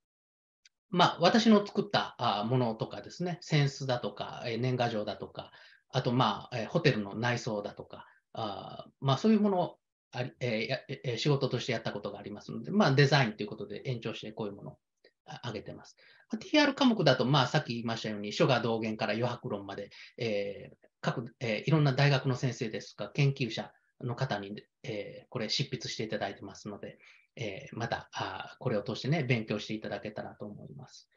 まあ、私の作ったものとかですね、扇子だとか、年賀状だとか、あと、まあ、ホテルの内装だとか、あまあ、そういうものをあえー、仕事としてやったことがありますので、まあ、デザインということで延長してこういうものを挙げてます。TR 科目だと、まあ、さっき言いましたように、書画道元から余白論まで、えー各えー、いろんな大学の先生ですとか、研究者の方に、えー、これ執筆していただいてますので、えー、またあこれを通してね、勉強していただけたらと思います。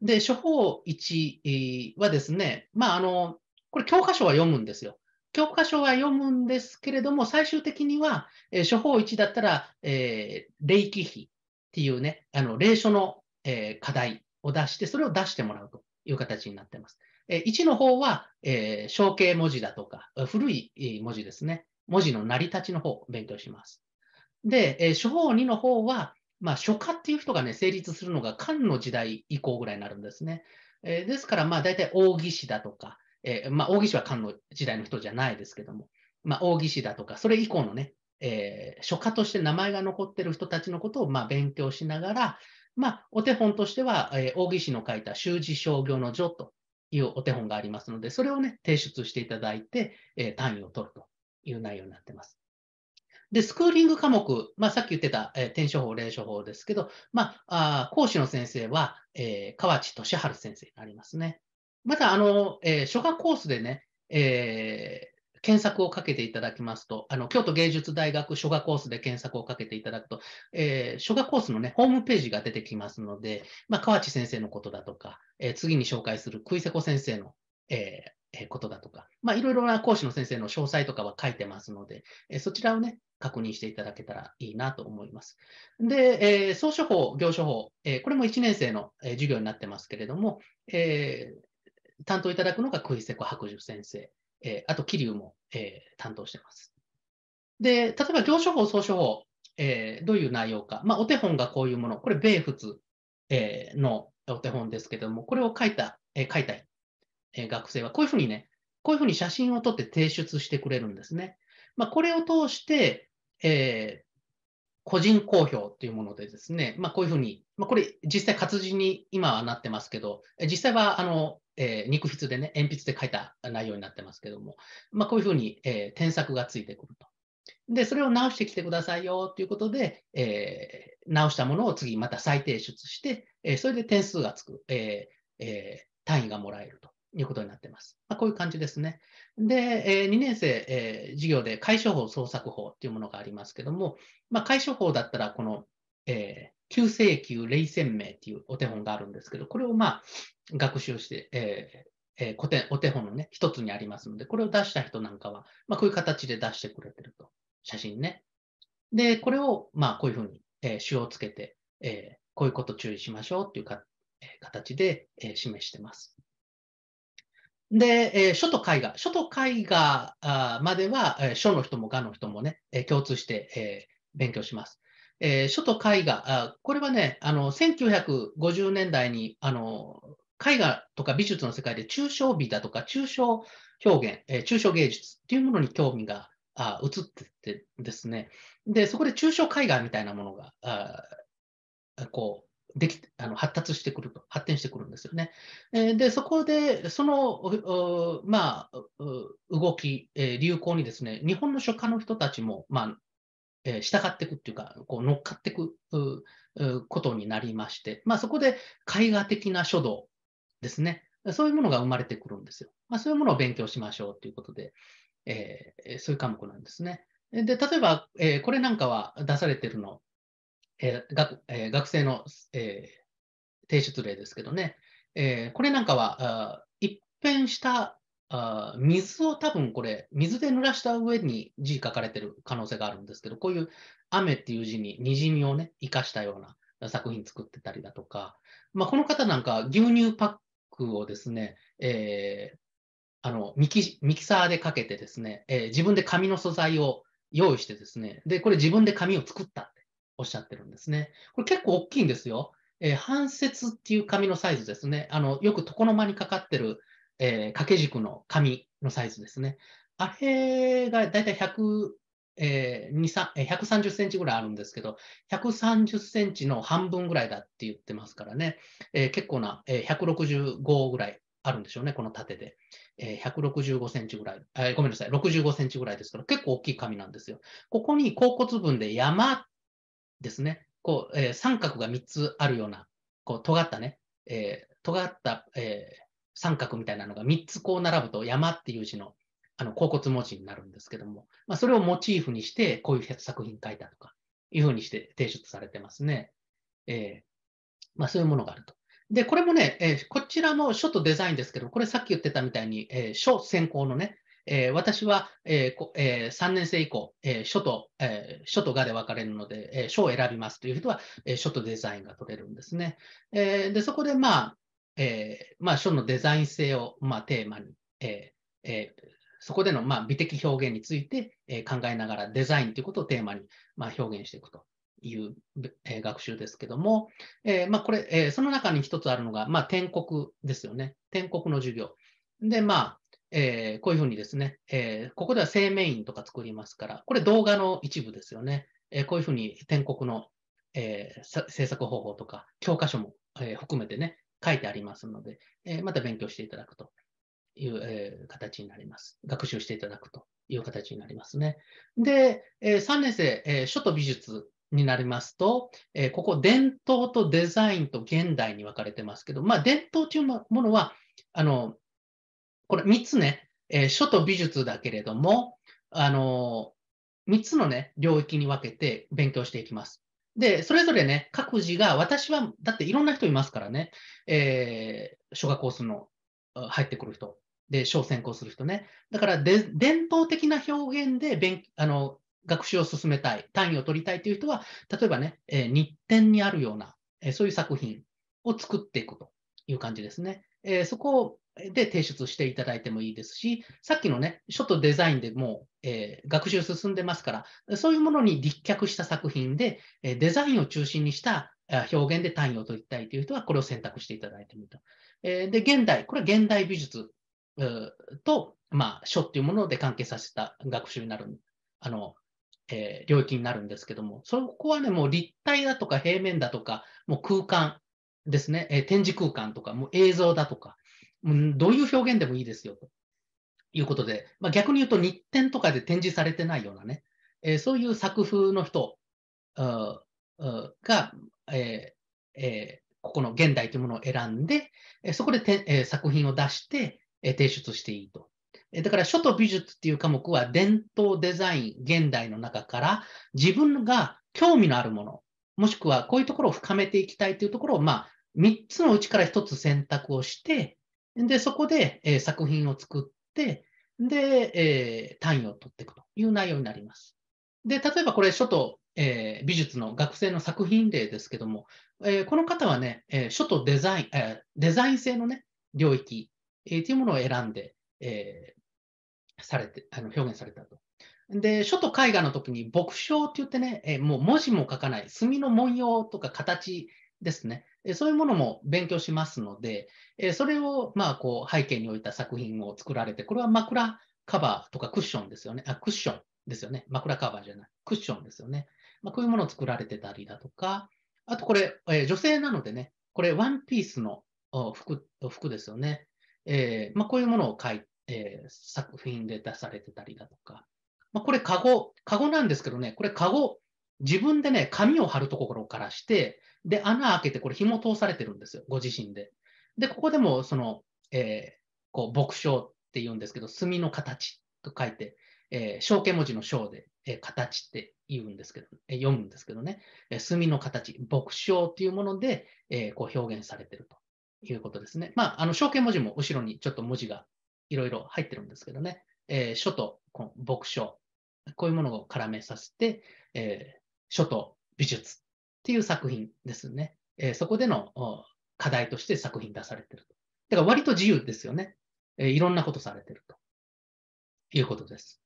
で、処方1はですね、まあ、あの、これ教科書は読むんですよ。教科書は読むんですけれども、最終的には、えー、処方1だったら、えー、霊気比っていうね、あの、霊書の、えー、課題を出して、それを出してもらうという形になってます。えー、1の方は、えー、象形文字だとか、古い文字ですね。文字の成り立ちの方を勉強します。で、えー、処方2の方は、まあ、書家っていう人がね、成立するのが漢の時代以降ぐらいになるんですね。えー、ですから、まあ、大体王羲士だとか、えー、まあ、王羲之は漢の時代の人じゃないですけども、まあ、王羲之だとか、それ以降のね、えー、書家として名前が残ってる人たちのことを、まあ、勉強しながら、まあ、お手本としては、えー、王羲之の書いた修辞商業の序というお手本がありますので、それをね、提出していただいて、えー、単位を取るという内容になってます。で、スクーリング科目、まあ、さっき言ってた、えー、転書法、例処法ですけど、まあ、あ講師の先生は、えー、河内俊治先生になりますね。また、あの、えー、初コースでね、えー、検索をかけていただきますと、あの、京都芸術大学書画コースで検索をかけていただくと、えー、初コースのね、ホームページが出てきますので、まあ、河内先生のことだとか、えー、次に紹介するクイセコ先生の、えー、ことだとか、まあ、いろいろな講師の先生の詳細とかは書いてますので、えそちらをね、確認していただけたらいいなと思います。で、えー、総書法、行書法、えー、これも1年生の、えー、授業になってますけれども、えー、担当いただくのがクイセコ白樹先生、えあと桐生も、え担当してます。で、例えば行書法、総書法、えどういう内容か、まあ、お手本がこういうもの、これ、米仏、えのお手本ですけれども、これを書いた、え書いた人え学生はこういうふうにね、こういうふうに写真を撮って提出してくれるんですね。まあ、これを通して、えー、個人公表というものでですね、まあ、こういうふうに、まあ、これ実際活字に今はなってますけど、実際はあの、えー、肉筆でね、鉛筆で書いた内容になってますけども、まあ、こういうふうに、えー、添削がついてくると。で、それを直してきてくださいよということで、えー、直したものを次また再提出して、えー、それで点数がつく、えーえー、単位がもらえると。いうことになってます。まあ、こういう感じですね。で、えー、2年生、えー、授業で解消法、創作法というものがありますけども、まあ、解消法だったら、この、えー、旧世紀霊鮮明っていうお手本があるんですけど、これをまあ学習して、えーえー、古典お手本のね、一つにありますので、これを出した人なんかは、まあ、こういう形で出してくれてると。写真ね。で、これを、まあ、こういうふうに、えー、をつけて、えー、こういうこと注意しましょうっていうか、えー、形で、えー、示してます。で、えー、書と絵画、書と絵画までは、えー、書の人も画の人もね、えー、共通して、えー、勉強します。えー、書と絵画あ、これはね、あの1950年代にあの絵画とか美術の世界で抽象美だとか抽象表現、えー、抽象芸術っていうものに興味があ移っててですね、で、そこで抽象絵画みたいなものが、あこできあの発達してくると、発展してくるんですよね。えで、そこで、その、まあ、動き、え流行にですね、日本の書家の人たちも、まあ、え従っていくっていうか、こう乗っかっていくことになりまして、まあ、そこで絵画的な書道ですね、そういうものが生まれてくるんですよ。まあ、そういうものを勉強しましょうということで、えー、そういう科目なんですね。で、例えば、えー、これなんかは出されてるの、えーがえー、学生の、えー、提出例ですけどね、えー、これなんかは、あ一変したあ水を多分これ、水で濡らした上に字書かれてる可能性があるんですけど、こういう雨っていう字に滲みをね、生かしたような作品作ってたりだとか、まあ、この方なんか牛乳パックをですね、えー、あのミキミキサーでかけてですね、えー、自分で紙の素材を用意してですね、で、これ自分で紙を作った。おっしゃってるんですね。これ結構大きいんですよ。えー、半節っていう紙のサイズですね。あのよく床の間にかかってる、えー、掛け軸の紙のサイズですね。あれがだいたい1え130センチぐらいあるんですけど、130センチの半分ぐらいだって言ってますからね、えー、結構な、えー、165ぐらいあるんでしょうね、この縦で。えー、165センチぐらい、えー、ごめんなさい、65センチぐらいですから、結構大きい紙なんですよ。ここに甲骨文で山っですね、こうえー、三角が3つあるような、こう尖ったね、えー、尖った、えー、三角みたいなのが3つこう並ぶと山っていう字のあの甲骨文字になるんですけども、まあ、それをモチーフにしてこういう作品書いたとかいうふうにして提出されてますね。えー、まあ、そういうものがあると。で、これもね、えー、こちらも書とデザインですけど、これさっき言ってたみたいに、えー、書専攻のね、えー、私は、えーえー、3年生以降、えー、書と、えー、書とがで分かれるので、えー、書を選びますという人は、えー、書とデザインが取れるんですね。えー、で、そこで、まあ、えー、まあ、書のデザイン性を、まあ、テーマに、えーえー、そこでの、まあ、美的表現について、えー、考えながらデザインということをテーマに、まあ、表現していくという、えー、学習ですけども、えーまあ、これ、えー、その中に一つあるのが、まあ、篆ですよね。篆国の授業。で、まあ、えー、こういうふうにですね、えー、ここでは生命院とか作りますから、これ動画の一部ですよね。えー、こういうふうに天国の、え制作方法とか、教科書も、え含めてね、書いてありますので、えまた勉強していただくという、え形になります。学習していただくという形になりますね。で、え3年生、え書と美術になりますと、えここ伝統とデザインと現代に分かれてますけど、まあ伝統というものは、あの、これ3つね、えー、書と美術だけれども、あのー、3つのね、領域に分けて勉強していきます。で、それぞれね、各自が、私は、だっていろんな人いますからね、えー、書画コースの入ってくる人、で、小専攻する人ね。だから伝統的な表現で勉あの学習を進めたい、単位を取りたいという人は、例えばね、えー、日展にあるような、えー、そういう作品を作っていくという感じですね。えー、そこをで提出していただいてもいいですし、さっきのね、書とデザインでもう、えー、学習進んでますから、そういうものに立脚した作品で、えデザインを中心にした表現で単位を取りたいという人は、これを選択していただいてもいいと。えで、現代、これは現代美術と、まあ、書っていうもので関係させた学習になる、あの、えー、領域になるんですけども、そこはね、もう立体だとか平面だとか、もう空間ですね、えー、展示空間とか、もう映像だとか、うん、どういう表現でもいいですよということで、まあ、逆に言うと日展とかで展示されてないようなね、えー、そういう作風の人が、えーえー、ここの現代というものを選んで、えそこでて、え作品を出して、え提出していいと。だから書と美術っていう科目は伝統デザイン現代の中から自分が興味のあるものもしくはこういうところを深めていきたいというところをまあ3つのうちから1つ選択をしてで、そこで、え作品を作って、で、え単位を取っていくという内容になります。で、例えばこれ、書と、え美術の学生の作品例ですけども、えこの方はね、え書とデザイン、えデザイン性のね、領域、えというものを選んで、えされて、あの表現されたと。で、書と絵画の時に、牧章って言ってね、えもう文字も書かない、墨の文様とか形ですね、そういうものも勉強しますので、それをまあこう背景に置いた作品を作られて、これは枕カバーとかクッションですよね。あ、クッションですよね。枕カバーじゃない。クッションですよね。まあ、こういうものを作られてたりだとか、あとこれ、え女性なのでね、これワンピースの服服ですよね。えー、まあ、こういうものを書いて、えー、作品で出されてたりだとか、まあ、これ、カゴ、カゴなんですけどね、これ、カゴ、自分でね、紙を貼るところからして、で、穴開けて、これ紐通されてるんですよ、ご自身で。で、ここでも、その、えー、こう、牧章って言うんですけど、墨の形と書いて、えー、象形文字の章で、えー、形って言うんですけど、え読むんですけどね、え墨の形、牧章ていうもので、えこう表現されてるということですね。まあ、あの、象形文字も後ろにちょっと文字がいろいろ入ってるんですけどね、え書とこの牧章、こういうものを絡めさせて、え書と美術っていう作品ですね。えー、そこでの課題として作品出されてると。だから割と自由ですよね。えー、いろんなことされてるということです。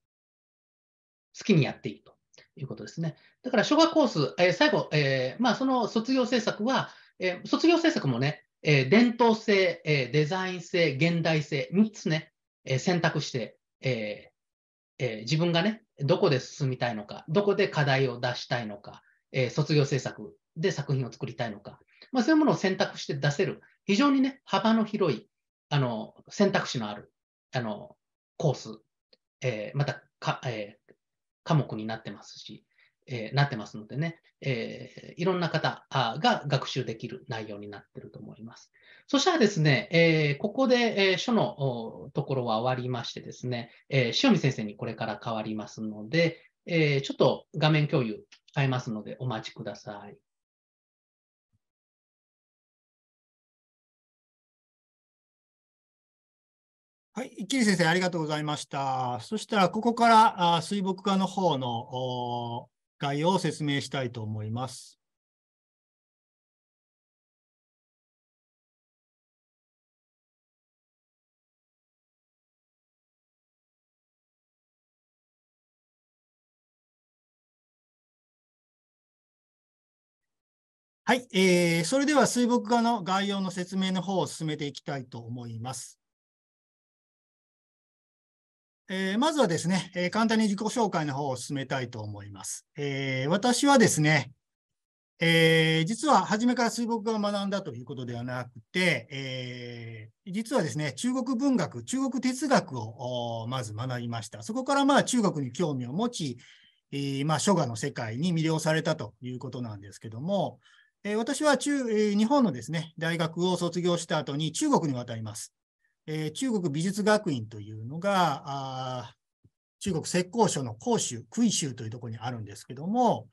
好きにやっていいということですね。だから書画コース、えー、最後、えー、まあその卒業制作は、えー、卒業制作もね、えー、伝統性、えー、デザイン性、現代性、3つね、えー、選択して、えーえー、自分がね、どこで進みたいのか、どこで課題を出したいのか、えー、卒業制作で作品を作りたいのか、まあ、そういうものを選択して出せる、非常にね、幅の広い、あの、選択肢のある、あの、コース、えー、またか、えー、科目になってますし、えー、なってますのでね、えいろんな方が学習できる内容になってると思います。そしたらですね、えー、ここで、えー、書のところは終わりましてですね、えー、塩見先生にこれから変わりますので、えー、ちょっと画面共有変えますのでお待ちください。はい、一気に先生、ありがとうございました。そしたら、ここから水墨画の方の概要を説明したいと思います。はい、えー、それでは水墨画の概要の説明の方を進めていきたいと思います。えー、まずはですね、えー、簡単に自己紹介の方を進めたいと思います。えー、私はですね、えー、実は初めから水墨画を学んだということではなくて、えー、実はですね、中国文学、中国哲学をまず学びました。そこからまあ中国に興味を持ち、えー、まあ書画の世界に魅了されたということなんですけども、えー、私は中、えー、日本のですね、大学を卒業した後に中国に渡ります。えー、中国美術学院というのが、あ中国浙江省の広州、杭州というところにあるんですけども、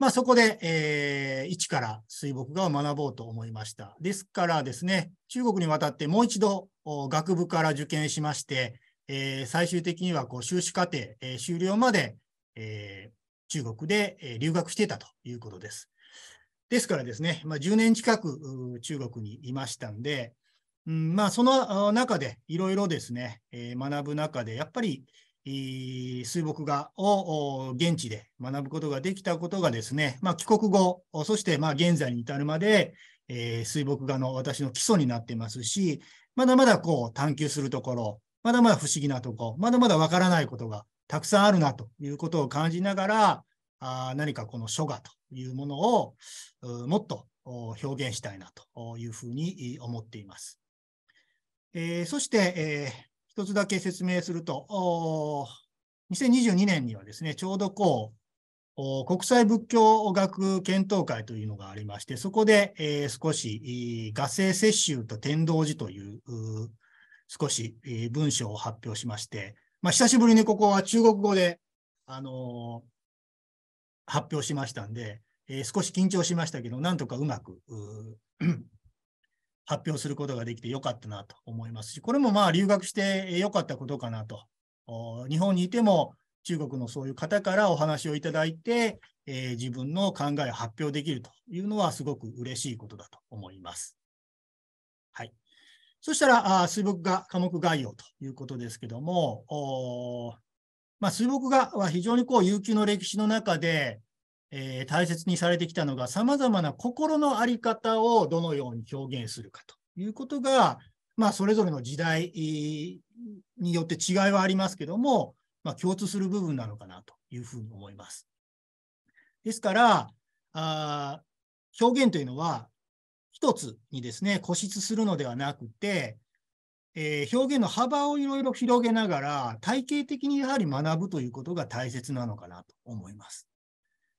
まあ、そこで、えー、一から水墨画を学ぼうと思いました。ですからですね、中国に渡ってもう一度学部から受験しまして、えー、最終的にはこう修士課程、えー、終了まで、えー、中国で留学していたということです。ですからですね、まあ、10年近く中国にいましたんで、うんまあ、その中でいろいろですね、えー、学ぶ中で、やっぱり、えー、水墨画を現地で学ぶことができたことがですね、まあ、帰国後、そしてまあ現在に至るまで、えー、水墨画の私の基礎になってますし、まだまだこう探求するところ、まだまだ不思議なところ、まだまだわからないことがたくさんあるなということを感じながら、あ何かこの書画というものをもっと表現したいなというふうに思っています。えー、そして、えー、一つだけ説明すると、2022年にはですね、ちょうどこう、国際仏教学検討会というのがありまして、そこで、えー、少し、合聖雪宗と天道寺という少し、えー、文章を発表しまして、まあ、久しぶりにここは中国語で、あのー、発表しましたんで、えー、少し緊張しましたけど、なんとかうまく <clears throat> 発表することができてよかったなと思いますし、これもまあ留学してよかったことかなと。日本にいても中国のそういう方からお話をいただいて、えー、自分の考えを発表できるというのはすごく嬉しいことだと思います。はい。そしたら、あ水墨画科目概要ということですけども、まあ、水墨画は非常にこう悠久の歴史の中で、えー、大切にされてきたのが、さまざまな心の在り方をどのように表現するかということが、まあ、それぞれの時代によって違いはありますけども、まあ、共通する部分なのかなというふうに思います。ですから、あ表現というのは、一つにですね、固執するのではなくて、えー、表現の幅をいろいろ広げながら、体系的にやはり学ぶということが大切なのかなと思います。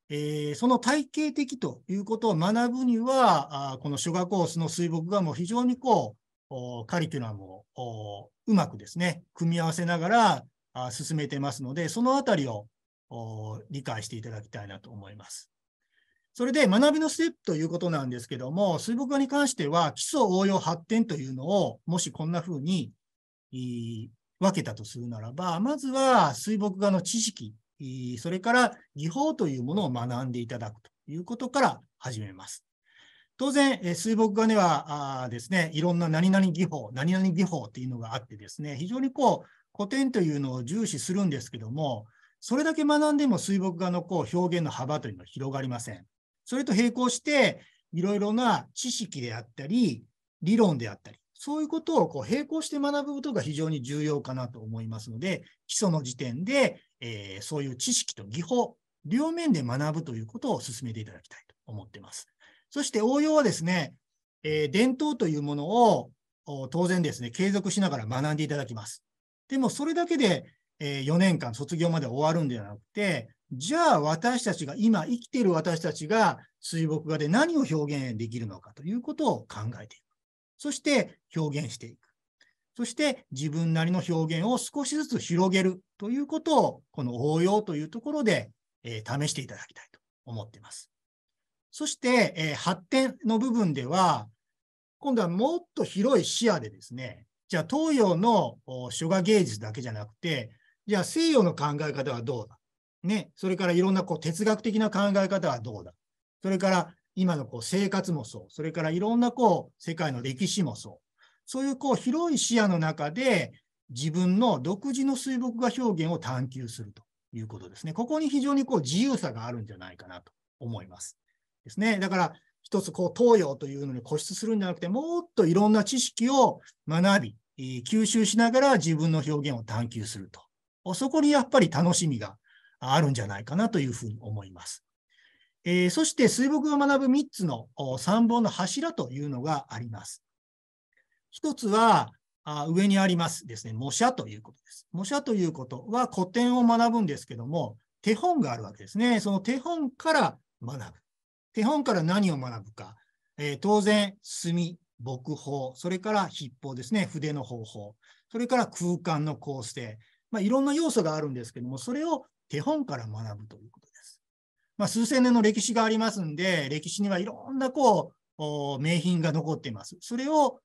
えー、その体系的ということを学ぶには、あこの書画コースの水墨画も非常にこう、カリキュラムをうまくですね、組み合わせながらあ進めてますので、そのあたりを理解していただきたいなと思います。それで学びのステップということなんですけども、水墨画に関しては基礎応用発展というのを、もしこんな風に分けたとするならば、まずは水墨画の知識それから技法というものを学んでいただくということから始めます。当然、水墨画ではですね、いろんな何々技法、何々技法っていうのがあってですね、非常にこう、古典というのを重視するんですけども、それだけ学んでも水墨画のこう表現の幅というのは広がりません。それと並行して、いろいろな知識であったり、理論であったり、そういうことをこう並行して学ぶことが非常に重要かなと思いますので、基礎の時点で、えー、そういう知識と技法、両面で学ぶということを進めていただきたいと思っています。そして応用はですね、えー、伝統というものを当然ですね、継続しながら学んでいただきます。でもそれだけで、えー、4年間卒業まで終わるんではなくて、じゃあ私たちが今生きている私たちが水墨画で何を表現できるのかということを考えていく。そして表現していく。そして自分なりの表現を少しずつ広げるということを、この応用というところで、え試していただきたいと思っています。そして、え発展の部分では、今度はもっと広い視野でですね、じゃあ東洋の書画芸術だけじゃなくて、じゃあ西洋の考え方はどうだね、それからいろんなこう哲学的な考え方はどうだそれから今のこう生活もそう、それからいろんなこう世界の歴史もそう、そういうこう広い視野の中で自分の独自の水墨画表現を探求するということですね。ここに非常にこう自由さがあるんじゃないかなと思います。ですね。だから一つこう東洋というのに固執するんじゃなくて、もっといろんな知識を学び、吸収しながら自分の表現を探求すると。そこにやっぱり楽しみがあるんじゃないかなというふうに思います。えー、そして水墨を学ぶ3つの3本の柱というのがあります。1つは、あ上にありますですね、模写ということです。模写ということは古典を学ぶんですけども、手本があるわけですね。その手本から学ぶ。手本から何を学ぶか。えー、当然、墨、墨法、それから筆法ですね、筆の方法、それから空間の構成、まあ、いろんな要素があるんですけども、それを手本から学ぶということ。まあ、数千年の歴史がありますんで、歴史にはいろんなこう名品が残っています。それを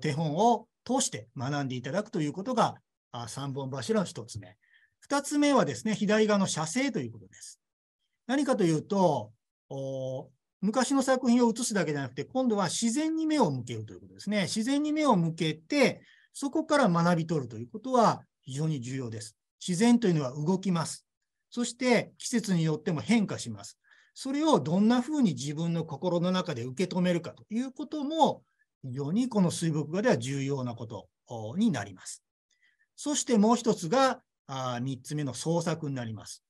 手本を通して学んでいただくということが3本柱の1つ目。2つ目はですね、左側の写生ということです。何かというと、昔の作品を写すだけじゃなくて、今度は自然に目を向けるということですね。自然に目を向けて、そこから学び取るということは非常に重要です。自然というのは動きます。そして季節によっても変化します。それをどんなふうに自分の心の中で受け止めるかということも、非常にこの水墨画では重要なことになります。そしてもう一つが、3つ目の創作になります。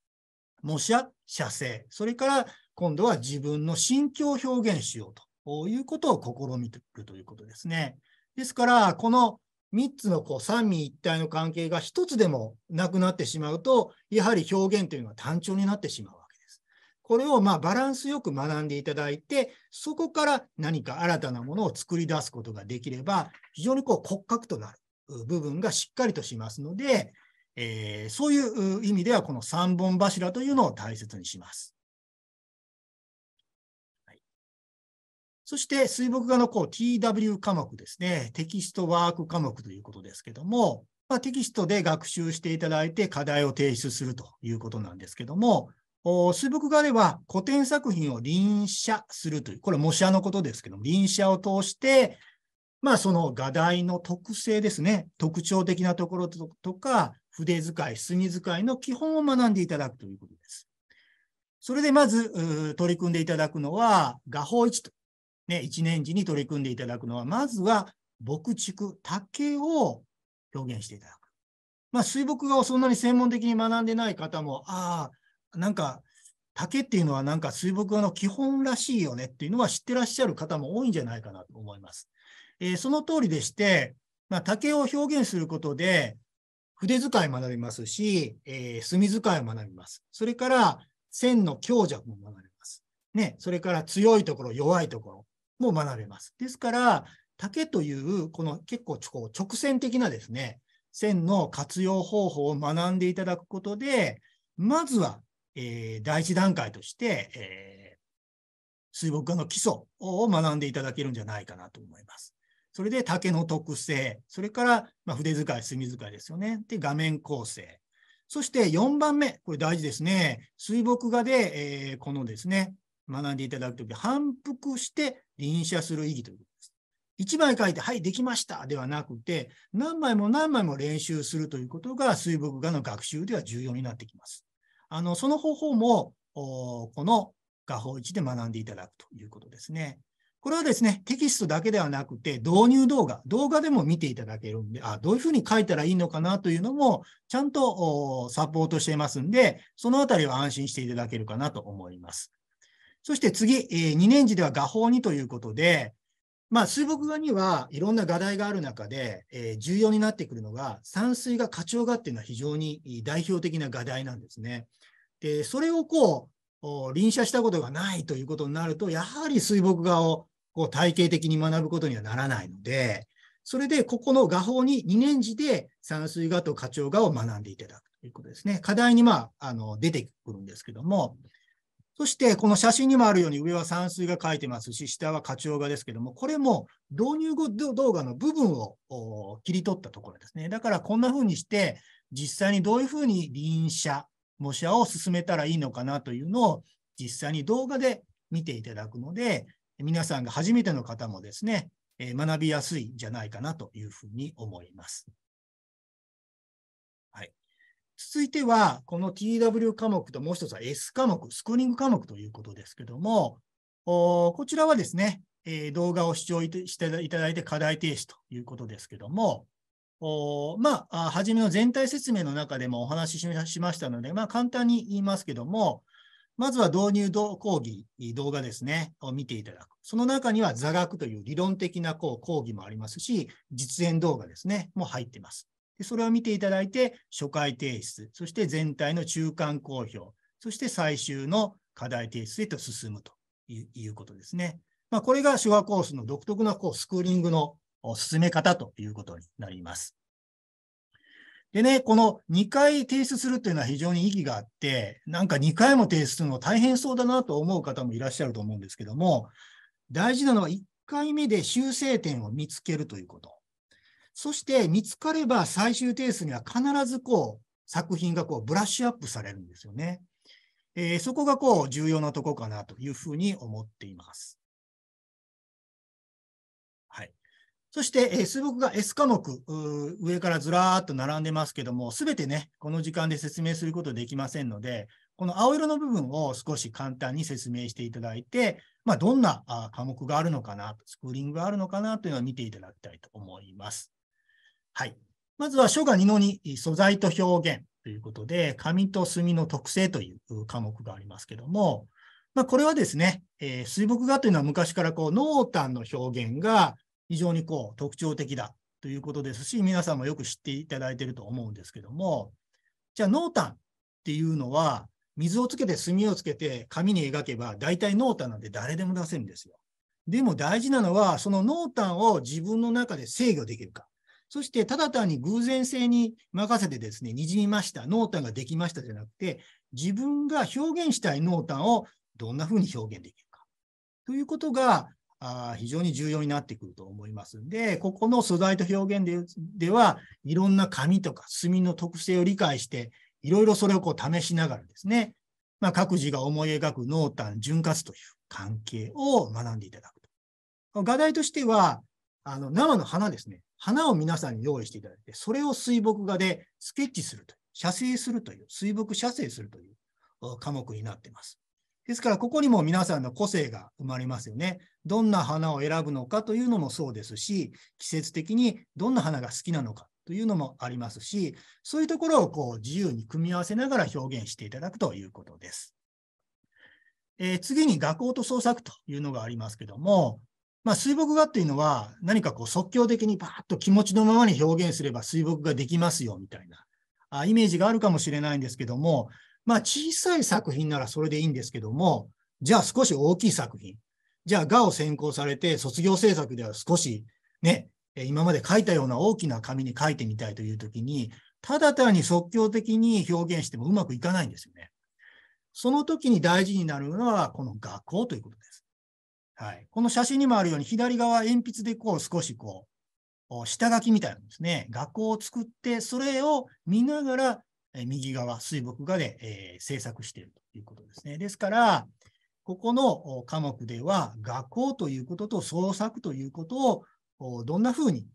模写、写生、それから今度は自分の心境を表現しようということを試みるということですね。ですから、この3つのこう三位一体の関係が1つでもなくなってしまうと、やはり表現というのは単調になってしまうわけです。これをまバランスよく学んでいただいて、そこから何か新たなものを作り出すことができれば、非常にこう骨格となる部分がしっかりとしますので、えー、そういう意味ではこの3本柱というのを大切にします。そして水墨画のこう TW 科目ですね、テキストワーク科目ということですけども、まあ、テキストで学習していただいて課題を提出するということなんですけども、水墨画では古典作品を臨写するという、これ模写のことですけども、臨写を通して、まあその画題の特性ですね、特徴的なところとか、筆使い、墨使いの基本を学んでいただくということです。それでまず取り組んでいただくのは、画法1とね、1年時に取り組んでいただくのは、まずは牧畜、竹を表現していただく。まあ、水墨画をそんなに専門的に学んでない方も、ああ、なんか竹っていうのはなんか水墨画の基本らしいよねっていうのは知ってらっしゃる方も多いんじゃないかなと思います。えー、その通りでして、まあ、竹を表現することで、筆使い学びますし、えー、墨使いを学びます。それから線の強弱も学びます。ね、それから強いところ、弱いところ。も学べます。ですから、竹というこの結構直線的なですね、線の活用方法を学んでいただくことで、まずは、えー、第一段階として、えー、水墨画の基礎を学んでいただけるんじゃないかなと思います。それで竹の特性、それから、ま筆使い、墨使いですよね。で、画面構成。そして4番目、これ大事ですね。水墨画で、えー、このですね、学んでいただくとき、反復して臨写する意義ということです。一枚書いて、はい、できましたではなくて、何枚も何枚も練習するということが水墨画の学習では重要になってきます。あの、その方法も、この画法1で学んでいただくということですね。これはですね、テキストだけではなくて、導入動画、動画でも見ていただけるんで、あ、どういうふうに書いたらいいのかなというのも、ちゃんとサポートしていますんで、そのあたりは安心していただけるかなと思います。そして次、えー、2年次では画法にということで、まあ、水墨画にはいろんな画題がある中で、えー、重要になってくるのが、山水画、花鳥画っていうのは非常に代表的な画題なんですね。で、それをこう、臨写したことがないということになると、やはり水墨画をこう体系的に学ぶことにはならないので、それでここの画法に2年次で山水画と花鳥画を学んでいただくということですね。課題にまあ、あの、出てくるんですけども、そして、この写真にもあるように、上は山水が書いてますし、下は花鳥画ですけども、これも導入後動画の部分を切り取ったところですね。だから、こんな風にして、実際にどういう風に臨写、模写を進めたらいいのかなというのを、実際に動画で見ていただくので、皆さんが初めての方もですね、学びやすいんじゃないかなというふうに思います。続いては、この TW 科目ともう一つは S 科目、スクーリング科目ということですけども、こちらはですね、えー、動画を視聴していただいて課題提止ということですけども、まあ、初めの全体説明の中でもお話ししましたので、まあ、簡単に言いますけども、まずは導入講義、動画ですね、を見ていただく。その中には座学という理論的な講義もありますし、実演動画ですね、も入っています。でそれを見ていただいて、初回提出、そして全体の中間公表、そして最終の課題提出へと進むということですね。まあ、これが手話コースの独特なこうスクーリングの進め方ということになります。でね、この2回提出するというのは非常に意義があって、なんか2回も提出するの大変そうだなと思う方もいらっしゃると思うんですけども、大事なのは1回目で修正点を見つけるということ。そして見つかれば最終定数には必ずこう作品がこうブラッシュアップされるんですよね。えー、そこがこう重要なとこかなというふうに思っています。はい。そして、えー、数目が S 科目、上からずらーっと並んでますけども、すべてね、この時間で説明することできませんので、この青色の部分を少し簡単に説明していただいて、まあ、どんな科目があるのかな、スクーリングがあるのかなというのを見ていただきたいと思います。はい。まずは書が2の2、素材と表現ということで、紙と墨の特性という科目がありますけども、まあ、これはですね、えー、水墨画というのは昔からこう濃淡の表現が非常にこう特徴的だということですし、皆さんもよく知っていただいていると思うんですけども、じゃあ濃淡っていうのは、水をつけて墨をつけて紙に描けば、大体濃淡なんて誰でも出せるんですよ。でも大事なのは、その濃淡を自分の中で制御できるか。そしてただ単に偶然性に任せてですね、にじみました、濃淡ができましたじゃなくて、自分が表現したい濃淡をどんなふうに表現できるか。ということが、あ非常に重要になってくると思いますので、ここの素材と表現ででは、いろんな紙とか墨の特性を理解して、いろいろそれをこう試しながらですね、まあ、各自が思い描く濃淡、潤滑という関係を学んでいただくと。画題としては、あの生の花ですね。花を皆さんに用意していただいて、それを水墨画でスケッチするという、写生するという、水墨写生するという科目になっています。ですから、ここにも皆さんの個性が生まれますよね。どんな花を選ぶのかというのもそうですし、季節的にどんな花が好きなのかというのもありますし、そういうところをこう自由に組み合わせながら表現していただくということです。えー、次に学校と創作というのがありますけども、まあ、水墨画っていうのは何かこう即興的にパーッと気持ちのままに表現すれば水墨ができますよみたいなあイメージがあるかもしれないんですけども、まあ、小さい作品ならそれでいいんですけどもじゃあ少し大きい作品じゃあ画を専攻されて卒業制作では少しね今まで書いたような大きな紙に書いてみたいという時にただ単に即興的に表現してもうまくいかないんですよね。その時に大事になるのはこの学校ということです。はい、この写真にもあるように、左側、鉛筆でこう少しこう、下書きみたいなんですね、学校を作って、それを見ながら、右側、水墨画で、えー、制作しているということですね。ですから、ここの科目では、学校ということと創作ということを、どんなふうに、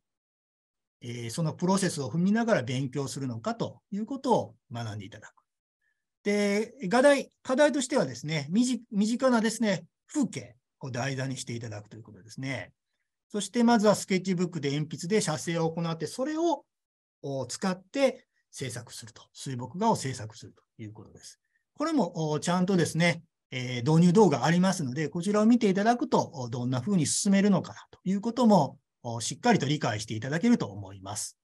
えー、そのプロセスを踏みながら勉強するのかということを学んでいただく。で、画題、課題としてはですね、身近なですね、風景、を題材にしていただくということですね。そしてまずはスケッチブックで鉛筆で写生を行って、それを使って制作すると、水墨画を制作するということです。これもちゃんとですね、え導入動画ありますので、こちらを見ていただくと、どんな風に進めるのかなということも、しっかりと理解していただけると思います。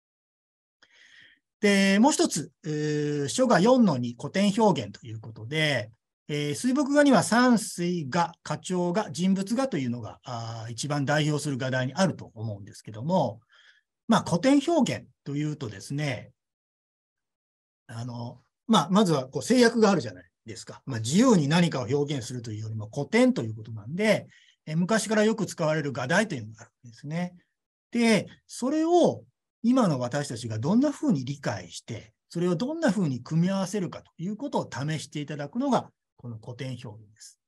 で、もう一つ、書が4の2、古典表現ということで、えー、水墨画には山水画、花鳥画、人物画というのがあ一番代表する画題にあると思うんですけども、まあ、古典表現というとですね、あのまあ、まずはこう制約があるじゃないですか。まあ、自由に何かを表現するというよりも古典ということなんで、え昔からよく使われる画題というのがあるんですね。で、それを今の私たちがどんなふうに理解して、それをどんなふうに組み合わせるかということを試していただくのがこの古典表現です。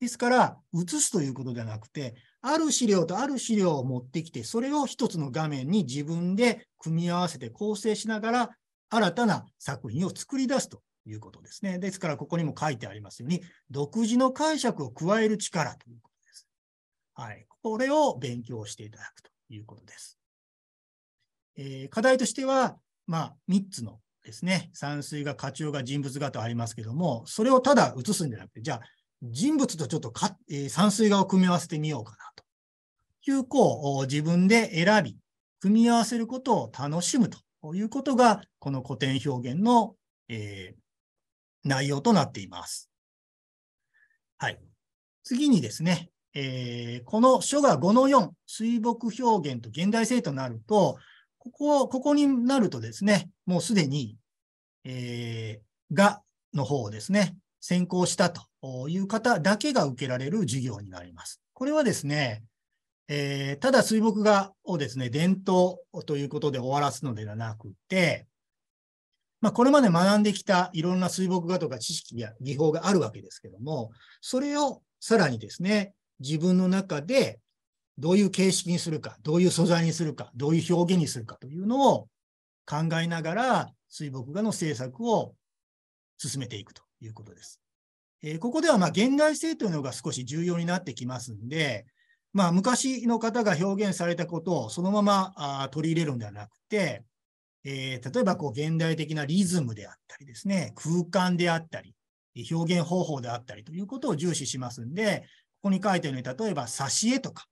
ですから、写すということではなくて、ある資料とある資料を持ってきて、それを一つの画面に自分で組み合わせて構成しながら、新たな作品を作り出すということですね。ですから、ここにも書いてありますように、独自の解釈を加える力ということです。はい。これを勉強していただくということです。えー、課題としては、まあ、3つのですね、山水画、花鳥画、人物画とありますけども、それをただ写すんじゃなくて、じゃあ、人物とちょっとか、えー、山水画を組み合わせてみようかなと。いうこう、自分で選び、組み合わせることを楽しむということが、この古典表現の、えー、内容となっています。はい。次にですね、えー、この書が5の4、水墨表現と現代性となると、ここ、ここになるとですね、もうすでに、えー、がの方ですね、先行したという方だけが受けられる授業になります。これはですね、えー、ただ水墨画をですね、伝統ということで終わらすのではなくて、まあ、これまで学んできたいろんな水墨画とか知識や技法があるわけですけども、それをさらにですね、自分の中でどういう形式にするか、どういう素材にするか、どういう表現にするかというのを考えながら、水墨画の制作を進めていくということです。えー、ここでは、まあ、現代性というのが少し重要になってきますんで、まあ、昔の方が表現されたことをそのままあ取り入れるんではなくて、えー、例えばこう現代的なリズムであったりですね、空間であったり、表現方法であったりということを重視しますんで、ここに書いてあるように、例えば挿絵とか、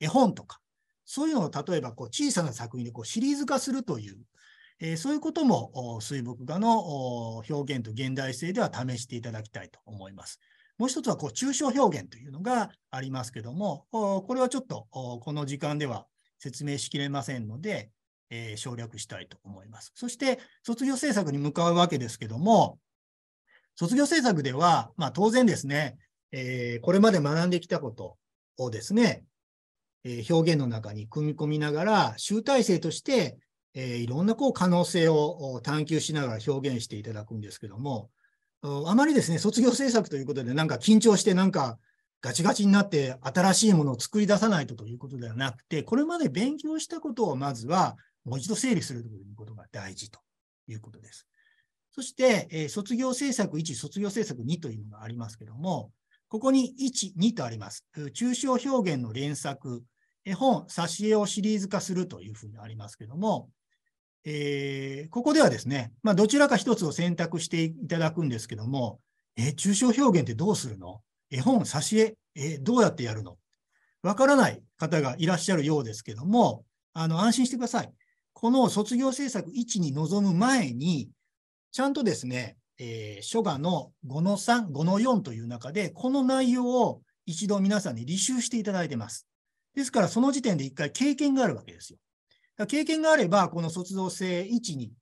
絵本とか、そういうのを例えばこう小さな作品でこうシリーズ化するという、えー、そういうことも水墨画の表現と現代性では試していただきたいと思います。もう一つはこう抽象表現というのがありますけども、これはちょっとこの時間では説明しきれませんので、えー、省略したいと思います。そして卒業制作に向かうわけですけども、卒業制作では、まあ、当然ですね、えー、これまで学んできたことをですね、え表現の中に組み込みながら、集大成として、えいろんなこう可能性を探求しながら表現していただくんですけども、あまりですね、卒業制作ということで、なんか緊張して、なんかガチガチになって新しいものを作り出さないとということではなくて、これまで勉強したことをまずはもう一度整理するということが大事ということです。そして、え卒業制作1、卒業制作2というのがありますけども、ここに1、2とあります。抽象表現の連作絵本、挿絵をシリーズ化するというふうにありますけども、えー、ここではですね、まあ、どちらか一つを選択していただくんですけども、えー、抽象表現ってどうするの絵本、挿絵、えー、どうやってやるのわからない方がいらっしゃるようですけども、あの、安心してください。この卒業制作1に臨む前に、ちゃんとですね、えー、書画の5の3、5の4という中で、この内容を一度皆さんに履修していただいてます。ですから、その時点で一回経験があるわけですよ。経験があれば、この卒業生1に、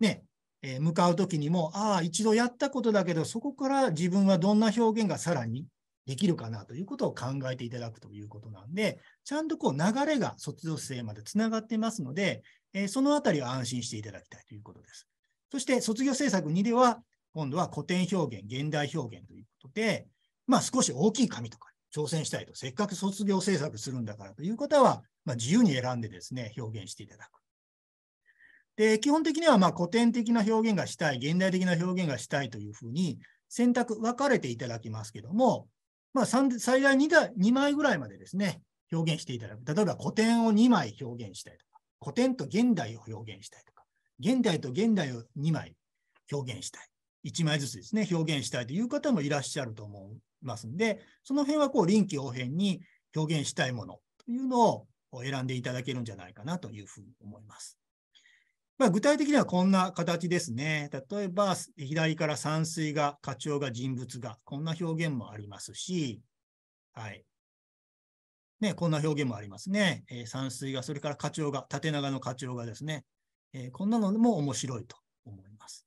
ね、えー、向かうときにも、ああ、一度やったことだけど、そこから自分はどんな表現がさらにできるかなということを考えていただくということなんで、ちゃんとこう流れが卒業生までつながってますので、えー、そのあたりは安心していただきたいということです。そして卒業制作2では、今度は古典表現、現代表現ということで、まあ少し大きい紙とか挑戦したいと、せっかく卒業制作するんだからという方は、まあ、自由に選んでですね、表現していただく。で、基本的にはま古典的な表現がしたい、現代的な表現がしたいというふうに選択、分かれていただきますけども、まあ、最大 2, 台2枚ぐらいまでですね、表現していただく。例えば古典を2枚表現したいとか、古典と現代を表現したいとか、現代と現代を2枚表現したい。1枚ずつですね、表現したいという方もいらっしゃると思うますんで、その辺はこう臨機応変に表現したいものというのを選んでいただけるんじゃないかなというふうに思います。まあ、具体的にはこんな形ですね。例えば、左から山水画、課長が人物画、こんな表現もありますし、はい。ね、こんな表現もありますね。えー、山水画、それから課長が、縦長の課長がですね、えー、こんなのも面白いと思います。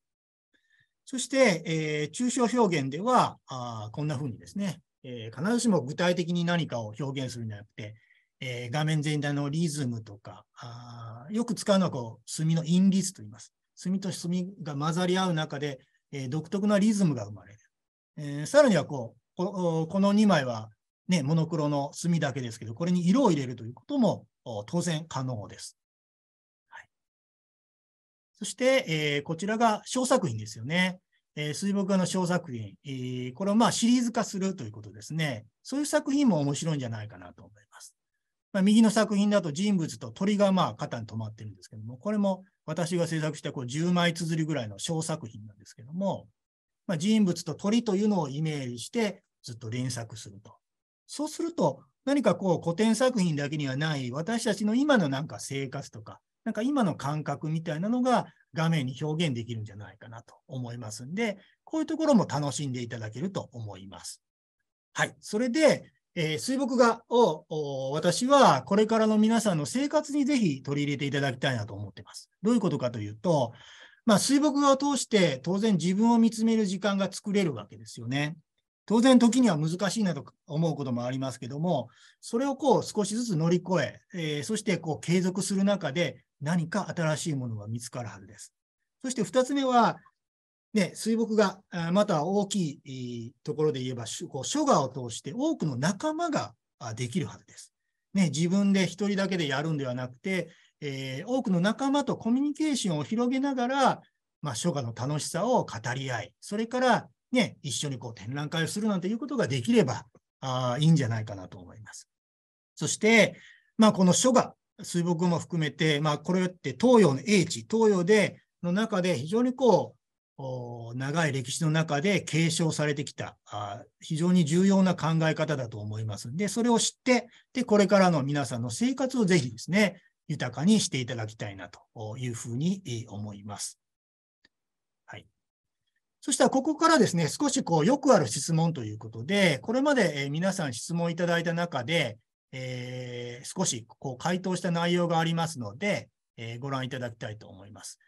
そして、えー、抽象表現では、あこんなふうにですね、えー、必ずしも具体的に何かを表現するんじゃなくて、えー、画面全体のリズムとか、あよく使うのはこう墨の韻律と言います。墨と墨が混ざり合う中で、えー、独特なリズムが生まれる。えー、さらにはこうこの2枚は、ね、モノクロの墨だけですけど、これに色を入れるということも当然可能です。そして、えー、こちらが小作品ですよね。えー、水墨画の小作品。えー、これをまあシリーズ化するということですね。そういう作品も面白いんじゃないかなと思います。まあ、右の作品だと人物と鳥がまあ肩に止まってるんですけども、これも私が制作したこう10枚綴りぐらいの小作品なんですけども、まあ、人物と鳥というのをイメージしてずっと連作すると。そうすると、何かこう古典作品だけにはない私たちの今のなんか生活とかなんか今の感覚みたいなのが画面に表現できるんじゃないかなと思いますんで、こういうところも楽しんでいただけると思います。はい。それで、えー、水墨画を私はこれからの皆さんの生活にぜひ取り入れていただきたいなと思ってます。どういうことかというと、まあ、水墨画を通して当然自分を見つめる時間が作れるわけですよね。当然時には難しいなと思うこともありますけども、それをこう少しずつ乗り越ええー、そしてこう継続する中で何か新しいものが見つかるはずです。そして2つ目は、ね、水墨画、また大きいところで言えば、こう書画を通して多くの仲間ができるはずです。ね、自分で1人だけでやるんではなくて、えー、多くの仲間とコミュニケーションを広げながら、まあ、書画の楽しさを語り合い、それから、ね、一緒にこう展覧会をするなんていうことができればあいいんじゃないかなと思います。そして、まあ、この書画水墨も含めて、まあ、これって東洋の英知、東洋で、の中で非常にこう、長い歴史の中で継承されてきたあ、非常に重要な考え方だと思います。で、それを知って、で、これからの皆さんの生活をぜひですね、豊かにしていただきたいなというふうに思います。はい。そしたら、ここからですね、少しこう、よくある質問ということで、これまで皆さん質問いただいた中で、えー、少しこう回答した内容がありますので、えー、ご覧いただきたいと思います。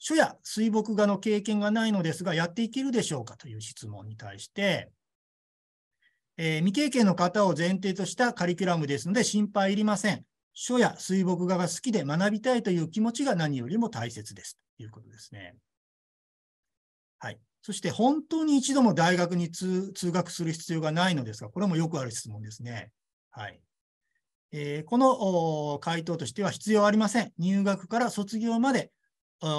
書や水墨画の経験がないのですが、やっていけるでしょうかという質問に対して、えー、未経験の方を前提としたカリキュラムですので心配いりません。書や水墨画が好きで学びたいという気持ちが何よりも大切ですということですね。はい。そして本当に一度も大学に通学する必要がないのですが、これもよくある質問ですね。はい。えー、この回答としては必要ありません。入学から卒業まで、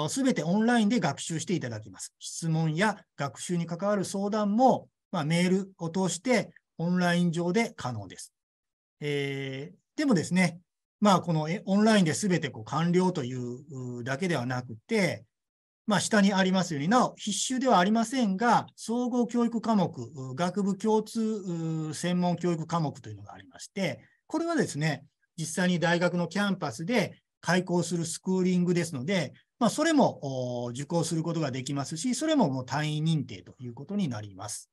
すべてオンラインで学習していただきます。質問や学習に関わる相談も、まあ、メールを通してオンライン上で可能です。えー、でもですね、まあ、このオンラインで全てこう完了というだけではなくて、まあ、下にありますように、なお必修ではありませんが、総合教育科目、学部共通専門教育科目というのがありまして、これはですね、実際に大学のキャンパスで開校するスクーリングですので、まあ、それも受講することができますし、それももう単位認定ということになります。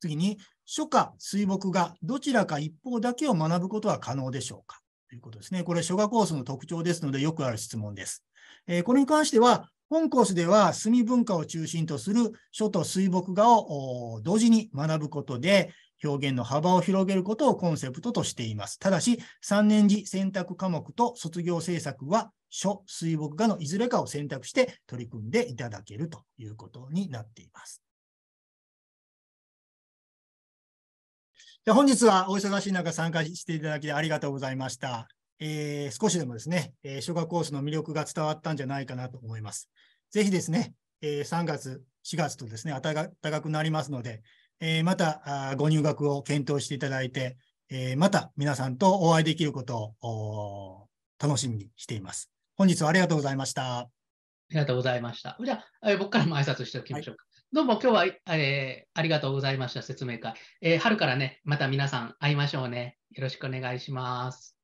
次に、書か水墨画、どちらか一方だけを学ぶことは可能でしょうかということですね。これ、書画コースの特徴ですので、よくある質問です。えー、これに関しては、本コースでは墨文化を中心とする書と水墨画を同時に学ぶことで、表現の幅を広げることをコンセプトとしています。ただし、3年次選択科目と卒業政策は、書、水墨画のいずれかを選択して取り組んでいただけるということになっています。で本日はお忙しい中参加していただきありがとうございました。えー、少しでもですね、えー、書画コースの魅力が伝わったんじゃないかなと思います。ぜひですね、えー、3月、4月とですね、暖かくなりますので、えまたご入学を検討していただいて、えまた皆さんとお会いできることを楽しみにしています。本日はありがとうございました。ありがとうございました。じゃあ、僕からも挨拶しておきましょうか。はいどうも今日は、えー、ありがとうございました説明会、えー、春からね、また皆さん会いましょうね。よろしくお願いします。